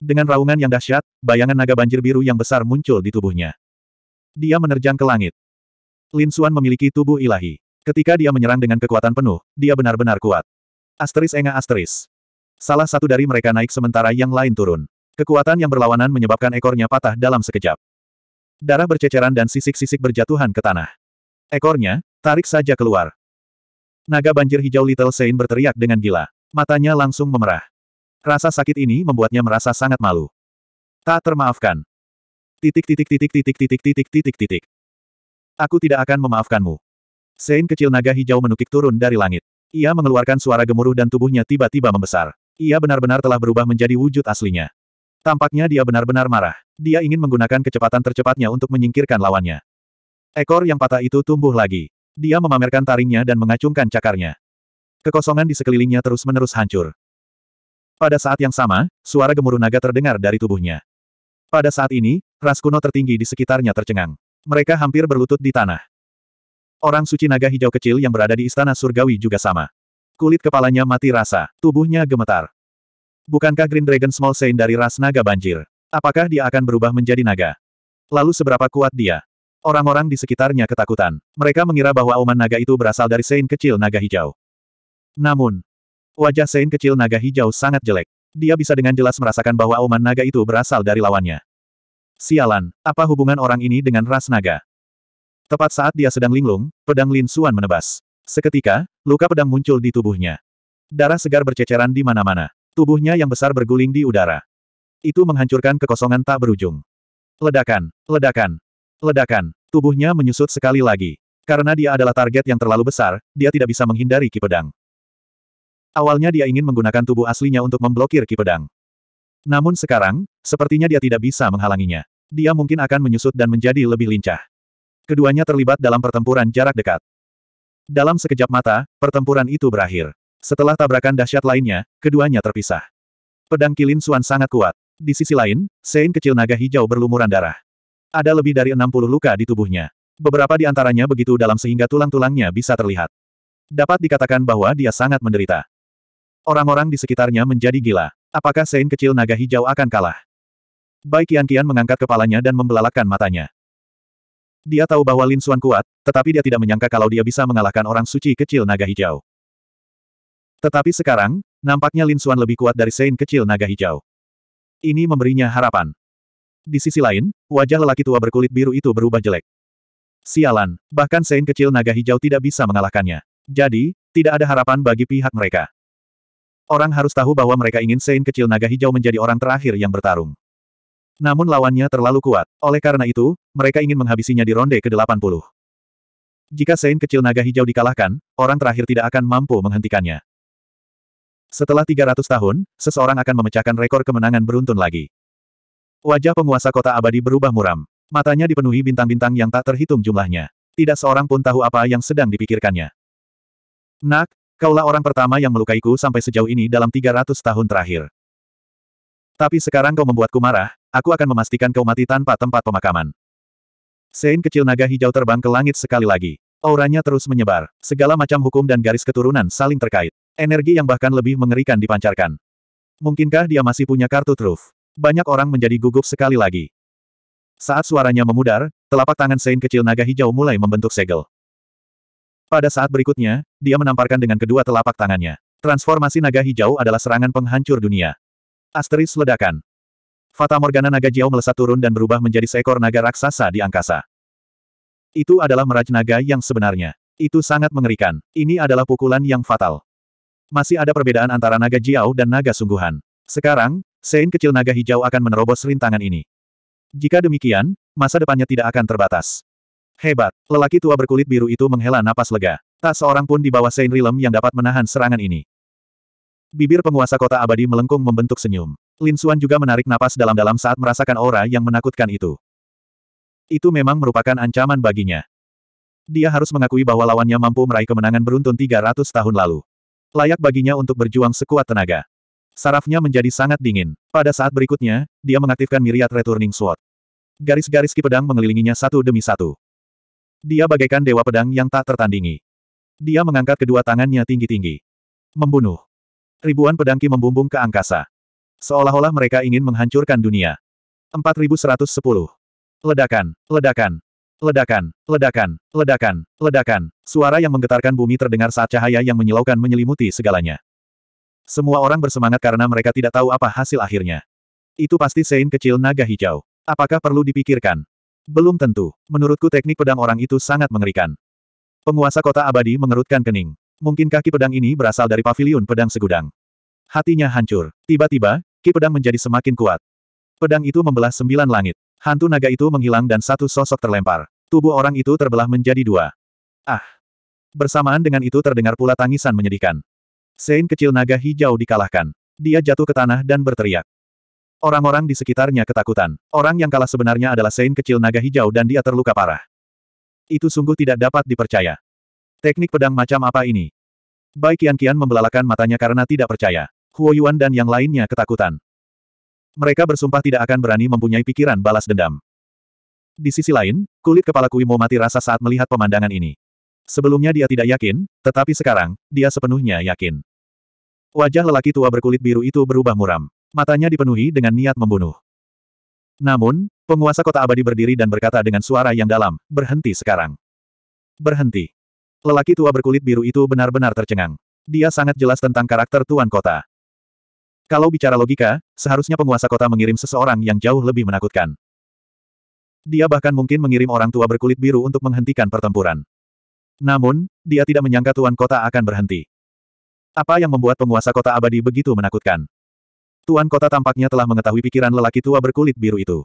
Dengan raungan yang dahsyat, bayangan naga banjir biru yang besar muncul di tubuhnya. Dia menerjang ke langit. Lin Xuan memiliki tubuh ilahi. Ketika dia menyerang dengan kekuatan penuh, dia benar-benar kuat. Asteris enga asteris. Salah satu dari mereka naik sementara yang lain turun. Kekuatan yang berlawanan menyebabkan ekornya patah dalam sekejap. Darah berceceran dan sisik-sisik berjatuhan ke tanah. Ekornya, tarik saja keluar. Naga banjir hijau Little Saint berteriak dengan gila. Matanya langsung memerah. Rasa sakit ini membuatnya merasa sangat malu. Tak termaafkan. titik titik titik titik titik titik titik titik. Aku tidak akan memaafkanmu. Sein kecil naga hijau menukik turun dari langit. Ia mengeluarkan suara gemuruh dan tubuhnya tiba-tiba membesar. Ia benar-benar telah berubah menjadi wujud aslinya. Tampaknya dia benar-benar marah. Dia ingin menggunakan kecepatan tercepatnya untuk menyingkirkan lawannya. Ekor yang patah itu tumbuh lagi. Dia memamerkan taringnya dan mengacungkan cakarnya. Kekosongan di sekelilingnya terus-menerus hancur. Pada saat yang sama, suara gemuruh naga terdengar dari tubuhnya. Pada saat ini, ras kuno tertinggi di sekitarnya tercengang. Mereka hampir berlutut di tanah. Orang suci naga hijau kecil yang berada di istana surgawi juga sama. Kulit kepalanya mati rasa, tubuhnya gemetar. Bukankah Green Dragon Small Saint dari ras naga banjir? Apakah dia akan berubah menjadi naga? Lalu seberapa kuat dia? Orang-orang di sekitarnya ketakutan. Mereka mengira bahwa auman naga itu berasal dari Saint kecil naga hijau. Namun, wajah Saint kecil naga hijau sangat jelek. Dia bisa dengan jelas merasakan bahwa auman naga itu berasal dari lawannya. Sialan, apa hubungan orang ini dengan ras naga? Tepat saat dia sedang linglung, pedang Lin Suan menebas. Seketika, luka pedang muncul di tubuhnya. Darah segar berceceran di mana-mana. Tubuhnya yang besar berguling di udara. Itu menghancurkan kekosongan tak berujung. Ledakan, ledakan, ledakan. Tubuhnya menyusut sekali lagi. Karena dia adalah target yang terlalu besar, dia tidak bisa menghindari ki pedang. Awalnya dia ingin menggunakan tubuh aslinya untuk memblokir ki pedang. Namun sekarang, sepertinya dia tidak bisa menghalanginya. Dia mungkin akan menyusut dan menjadi lebih lincah. Keduanya terlibat dalam pertempuran jarak dekat. Dalam sekejap mata, pertempuran itu berakhir. Setelah tabrakan dahsyat lainnya, keduanya terpisah. Pedang kilin Suan sangat kuat. Di sisi lain, Sein kecil naga hijau berlumuran darah. Ada lebih dari 60 luka di tubuhnya. Beberapa di antaranya begitu dalam sehingga tulang-tulangnya bisa terlihat. Dapat dikatakan bahwa dia sangat menderita. Orang-orang di sekitarnya menjadi gila. Apakah Sein kecil naga hijau akan kalah? Bai Qian-Qian mengangkat kepalanya dan membelalakkan matanya. Dia tahu bahwa Lin Xuan kuat, tetapi dia tidak menyangka kalau dia bisa mengalahkan orang suci kecil naga hijau. Tetapi sekarang, nampaknya Lin Xuan lebih kuat dari Sein kecil naga hijau. Ini memberinya harapan. Di sisi lain, wajah lelaki tua berkulit biru itu berubah jelek. Sialan, bahkan Sein kecil naga hijau tidak bisa mengalahkannya. Jadi, tidak ada harapan bagi pihak mereka. Orang harus tahu bahwa mereka ingin Sein kecil naga hijau menjadi orang terakhir yang bertarung. Namun lawannya terlalu kuat. Oleh karena itu, mereka ingin menghabisinya di ronde ke-80. Jika Sein kecil naga hijau dikalahkan, orang terakhir tidak akan mampu menghentikannya. Setelah 300 tahun, seseorang akan memecahkan rekor kemenangan beruntun lagi. Wajah penguasa kota abadi berubah muram. Matanya dipenuhi bintang-bintang yang tak terhitung jumlahnya. Tidak seorang pun tahu apa yang sedang dipikirkannya. Nak, Kaulah orang pertama yang melukaiku sampai sejauh ini dalam 300 tahun terakhir. Tapi sekarang kau membuatku marah, aku akan memastikan kau mati tanpa tempat pemakaman. Sein kecil naga hijau terbang ke langit sekali lagi. Auranya terus menyebar, segala macam hukum dan garis keturunan saling terkait. Energi yang bahkan lebih mengerikan dipancarkan. Mungkinkah dia masih punya kartu truf? Banyak orang menjadi gugup sekali lagi. Saat suaranya memudar, telapak tangan Sein kecil naga hijau mulai membentuk segel. Pada saat berikutnya, dia menamparkan dengan kedua telapak tangannya. Transformasi naga hijau adalah serangan penghancur dunia. Asteris ledakan. Fata Morgana naga jauh melesat turun dan berubah menjadi seekor naga raksasa di angkasa. Itu adalah meraj naga yang sebenarnya. Itu sangat mengerikan. Ini adalah pukulan yang fatal. Masih ada perbedaan antara naga Jiao dan naga sungguhan. Sekarang, Sein kecil naga hijau akan menerobos rintangan ini. Jika demikian, masa depannya tidak akan terbatas. Hebat. Lelaki tua berkulit biru itu menghela napas lega. Tak seorang pun di bawah Saint Rilem yang dapat menahan serangan ini. Bibir penguasa kota abadi melengkung membentuk senyum. Lin Xuan juga menarik napas dalam-dalam saat merasakan aura yang menakutkan itu. Itu memang merupakan ancaman baginya. Dia harus mengakui bahwa lawannya mampu meraih kemenangan beruntun 300 tahun lalu. Layak baginya untuk berjuang sekuat tenaga. Sarafnya menjadi sangat dingin. Pada saat berikutnya, dia mengaktifkan miriat Returning Sword. Garis-garis ki pedang mengelilinginya satu demi satu. Dia bagaikan dewa pedang yang tak tertandingi. Dia mengangkat kedua tangannya tinggi-tinggi. Membunuh. Ribuan pedangki membumbung ke angkasa. Seolah-olah mereka ingin menghancurkan dunia. 4110. Ledakan, ledakan, ledakan, ledakan, ledakan, ledakan. Suara yang menggetarkan bumi terdengar saat cahaya yang menyilaukan menyelimuti segalanya. Semua orang bersemangat karena mereka tidak tahu apa hasil akhirnya. Itu pasti Sein kecil naga hijau. Apakah perlu dipikirkan? Belum tentu. Menurutku teknik pedang orang itu sangat mengerikan. Penguasa kota abadi mengerutkan kening. Mungkin kaki pedang ini berasal dari Paviliun pedang segudang. Hatinya hancur. Tiba-tiba, ki pedang menjadi semakin kuat. Pedang itu membelah sembilan langit. Hantu naga itu menghilang dan satu sosok terlempar. Tubuh orang itu terbelah menjadi dua. Ah! Bersamaan dengan itu terdengar pula tangisan menyedihkan. Sein kecil naga hijau dikalahkan. Dia jatuh ke tanah dan berteriak. Orang-orang di sekitarnya ketakutan. Orang yang kalah sebenarnya adalah Sein kecil naga hijau dan dia terluka parah. Itu sungguh tidak dapat dipercaya. Teknik pedang macam apa ini? Bai Qian-Qian membelalakan matanya karena tidak percaya. Huo Yuan dan yang lainnya ketakutan. Mereka bersumpah tidak akan berani mempunyai pikiran balas dendam. Di sisi lain, kulit kepala Kui mati rasa saat melihat pemandangan ini. Sebelumnya dia tidak yakin, tetapi sekarang, dia sepenuhnya yakin. Wajah lelaki tua berkulit biru itu berubah muram. Matanya dipenuhi dengan niat membunuh. Namun, penguasa kota abadi berdiri dan berkata dengan suara yang dalam, berhenti sekarang. Berhenti. Lelaki tua berkulit biru itu benar-benar tercengang. Dia sangat jelas tentang karakter tuan kota. Kalau bicara logika, seharusnya penguasa kota mengirim seseorang yang jauh lebih menakutkan. Dia bahkan mungkin mengirim orang tua berkulit biru untuk menghentikan pertempuran. Namun, dia tidak menyangka tuan kota akan berhenti. Apa yang membuat penguasa kota abadi begitu menakutkan? Tuan kota tampaknya telah mengetahui pikiran lelaki tua berkulit biru itu.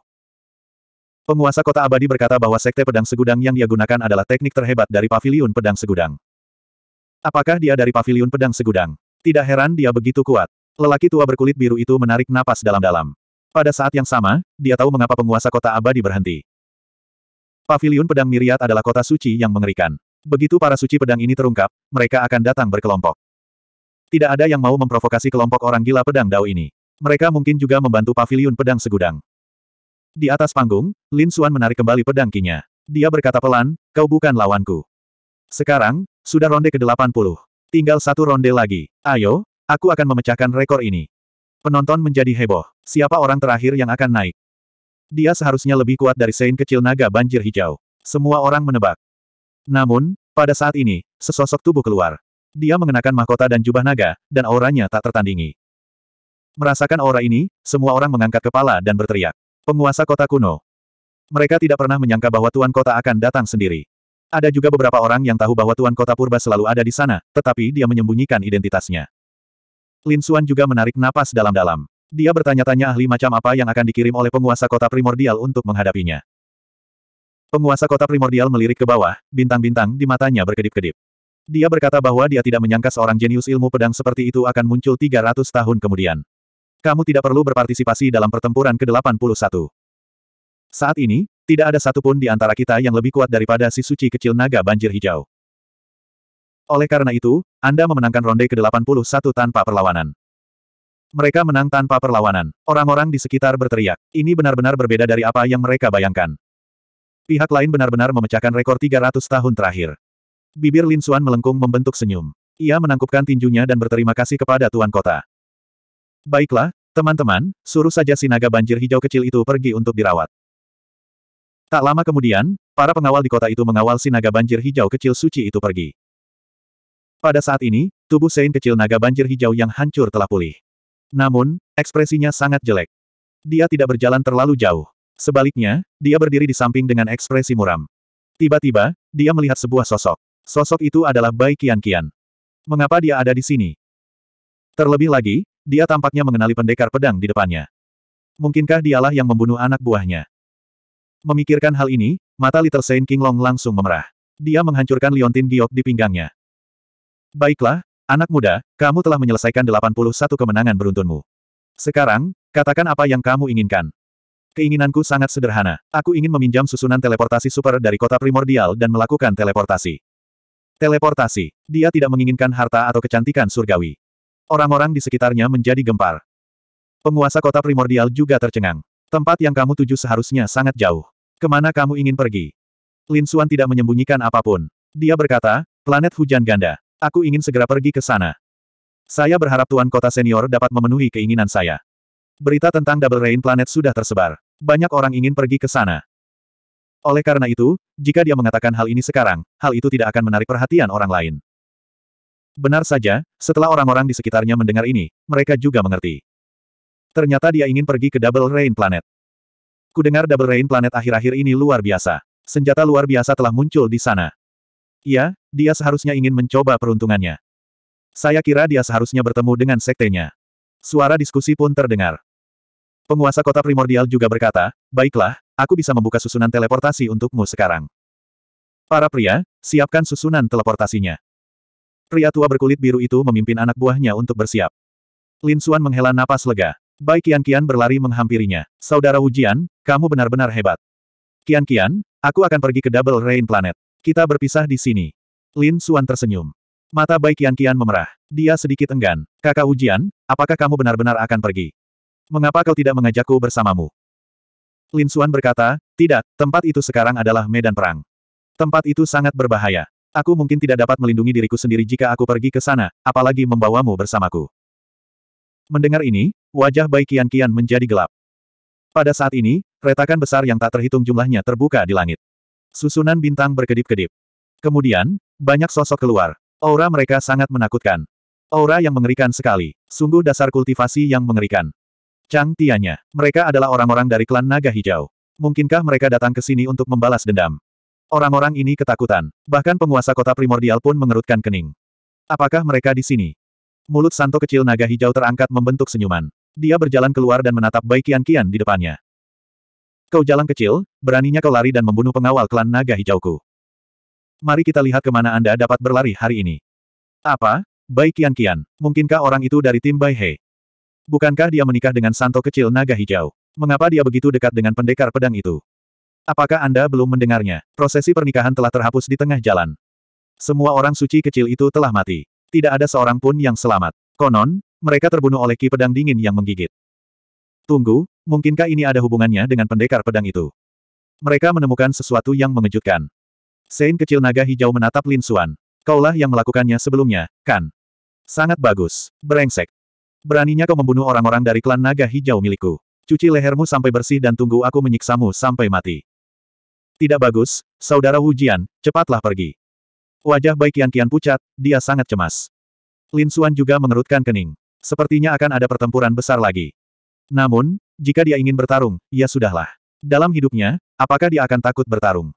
Penguasa kota abadi berkata bahwa sekte pedang segudang yang dia gunakan adalah teknik terhebat dari Paviliun pedang segudang. Apakah dia dari Paviliun pedang segudang? Tidak heran dia begitu kuat. Lelaki tua berkulit biru itu menarik napas dalam-dalam. Pada saat yang sama, dia tahu mengapa penguasa kota abadi berhenti. Paviliun pedang Miriat adalah kota suci yang mengerikan. Begitu para suci pedang ini terungkap, mereka akan datang berkelompok. Tidak ada yang mau memprovokasi kelompok orang gila pedang Dao ini mereka mungkin juga membantu pavilion pedang segudang. Di atas panggung, Lin Xuan menarik kembali pedang kinya. Dia berkata pelan, kau bukan lawanku. Sekarang, sudah ronde ke-80. Tinggal satu ronde lagi. Ayo, aku akan memecahkan rekor ini. Penonton menjadi heboh. Siapa orang terakhir yang akan naik? Dia seharusnya lebih kuat dari Sein kecil naga banjir hijau. Semua orang menebak. Namun, pada saat ini, sesosok tubuh keluar. Dia mengenakan mahkota dan jubah naga, dan auranya tak tertandingi. Merasakan aura ini, semua orang mengangkat kepala dan berteriak. Penguasa kota kuno. Mereka tidak pernah menyangka bahwa tuan kota akan datang sendiri. Ada juga beberapa orang yang tahu bahwa tuan kota purba selalu ada di sana, tetapi dia menyembunyikan identitasnya. Lin Xuan juga menarik napas dalam-dalam. Dia bertanya-tanya ahli macam apa yang akan dikirim oleh penguasa kota primordial untuk menghadapinya. Penguasa kota primordial melirik ke bawah, bintang-bintang di matanya berkedip-kedip. Dia berkata bahwa dia tidak menyangka seorang jenius ilmu pedang seperti itu akan muncul 300 tahun kemudian. Kamu tidak perlu berpartisipasi dalam pertempuran ke-81. Saat ini, tidak ada satupun di antara kita yang lebih kuat daripada si suci kecil naga banjir hijau. Oleh karena itu, Anda memenangkan ronde ke-81 tanpa perlawanan. Mereka menang tanpa perlawanan. Orang-orang di sekitar berteriak. Ini benar-benar berbeda dari apa yang mereka bayangkan. Pihak lain benar-benar memecahkan rekor 300 tahun terakhir. Bibir Lin Xuan melengkung membentuk senyum. Ia menangkupkan tinjunya dan berterima kasih kepada Tuan Kota. Baiklah, teman-teman, suruh saja si naga banjir hijau kecil itu pergi untuk dirawat. Tak lama kemudian, para pengawal di kota itu mengawal si naga banjir hijau kecil suci itu pergi. Pada saat ini, tubuh Sein kecil naga banjir hijau yang hancur telah pulih. Namun, ekspresinya sangat jelek. Dia tidak berjalan terlalu jauh. Sebaliknya, dia berdiri di samping dengan ekspresi muram. Tiba-tiba, dia melihat sebuah sosok. Sosok itu adalah Bai Kian Kian. Mengapa dia ada di sini? Terlebih lagi, dia tampaknya mengenali pendekar pedang di depannya. Mungkinkah dialah yang membunuh anak buahnya? Memikirkan hal ini, mata Little Saint King Long langsung memerah. Dia menghancurkan liontin giok di pinggangnya. Baiklah, anak muda, kamu telah menyelesaikan 81 kemenangan beruntunmu. Sekarang, katakan apa yang kamu inginkan. Keinginanku sangat sederhana. Aku ingin meminjam susunan teleportasi super dari kota primordial dan melakukan teleportasi. Teleportasi. Dia tidak menginginkan harta atau kecantikan surgawi. Orang-orang di sekitarnya menjadi gempar. Penguasa kota primordial juga tercengang. Tempat yang kamu tuju seharusnya sangat jauh. Kemana kamu ingin pergi? Lin Suan tidak menyembunyikan apapun. Dia berkata, planet hujan ganda. Aku ingin segera pergi ke sana. Saya berharap Tuan Kota Senior dapat memenuhi keinginan saya. Berita tentang Double Rain Planet sudah tersebar. Banyak orang ingin pergi ke sana. Oleh karena itu, jika dia mengatakan hal ini sekarang, hal itu tidak akan menarik perhatian orang lain. Benar saja, setelah orang-orang di sekitarnya mendengar ini, mereka juga mengerti. Ternyata dia ingin pergi ke Double Rain Planet. Kudengar Double Rain Planet akhir-akhir ini luar biasa. Senjata luar biasa telah muncul di sana. Iya, dia seharusnya ingin mencoba peruntungannya. Saya kira dia seharusnya bertemu dengan sektenya. Suara diskusi pun terdengar. Penguasa kota primordial juga berkata, baiklah, aku bisa membuka susunan teleportasi untukmu sekarang. Para pria, siapkan susunan teleportasinya. Pria tua berkulit biru itu memimpin anak buahnya untuk bersiap. Lin Xuan menghela napas lega. Bai Kian-Kian berlari menghampirinya. Saudara Wujian, kamu benar-benar hebat. Kian-Kian, aku akan pergi ke Double Rain Planet. Kita berpisah di sini. Lin Xuan tersenyum. Mata Bai Kian-Kian memerah. Dia sedikit enggan. Kakak Wujian, apakah kamu benar-benar akan pergi? Mengapa kau tidak mengajakku bersamamu? Lin Xuan berkata, tidak, tempat itu sekarang adalah medan perang. Tempat itu sangat berbahaya. Aku mungkin tidak dapat melindungi diriku sendiri jika aku pergi ke sana, apalagi membawamu bersamaku. Mendengar ini, wajah baik Kian Kian menjadi gelap. Pada saat ini, retakan besar yang tak terhitung jumlahnya terbuka di langit. Susunan bintang berkedip-kedip. Kemudian, banyak sosok keluar. Aura mereka sangat menakutkan. Aura yang mengerikan sekali. Sungguh dasar kultivasi yang mengerikan. Chang Tianya. Mereka adalah orang-orang dari klan Naga Hijau. Mungkinkah mereka datang ke sini untuk membalas dendam? Orang-orang ini ketakutan. Bahkan penguasa kota primordial pun mengerutkan kening. Apakah mereka di sini? Mulut Santo kecil naga hijau terangkat membentuk senyuman. Dia berjalan keluar dan menatap Bai Kian-Kian di depannya. Kau jalan kecil, beraninya kau lari dan membunuh pengawal klan naga hijauku. Mari kita lihat kemana Anda dapat berlari hari ini. Apa? Bai Kian-Kian, mungkinkah orang itu dari tim Bai He? Bukankah dia menikah dengan Santo kecil naga hijau? Mengapa dia begitu dekat dengan pendekar pedang itu? Apakah Anda belum mendengarnya? Prosesi pernikahan telah terhapus di tengah jalan. Semua orang suci kecil itu telah mati. Tidak ada seorang pun yang selamat. Konon, mereka terbunuh oleh ki pedang dingin yang menggigit. Tunggu, mungkinkah ini ada hubungannya dengan pendekar pedang itu? Mereka menemukan sesuatu yang mengejutkan. Sein kecil naga hijau menatap Lin Suan. Kaulah yang melakukannya sebelumnya, kan? Sangat bagus. Brengsek. Beraninya kau membunuh orang-orang dari klan naga hijau milikku. Cuci lehermu sampai bersih dan tunggu aku menyiksamu sampai mati. Tidak bagus, saudara Wu Jian, cepatlah pergi. Wajah Bai kian qian pucat, dia sangat cemas. Lin Xuan juga mengerutkan kening. Sepertinya akan ada pertempuran besar lagi. Namun, jika dia ingin bertarung, ya sudahlah. Dalam hidupnya, apakah dia akan takut bertarung?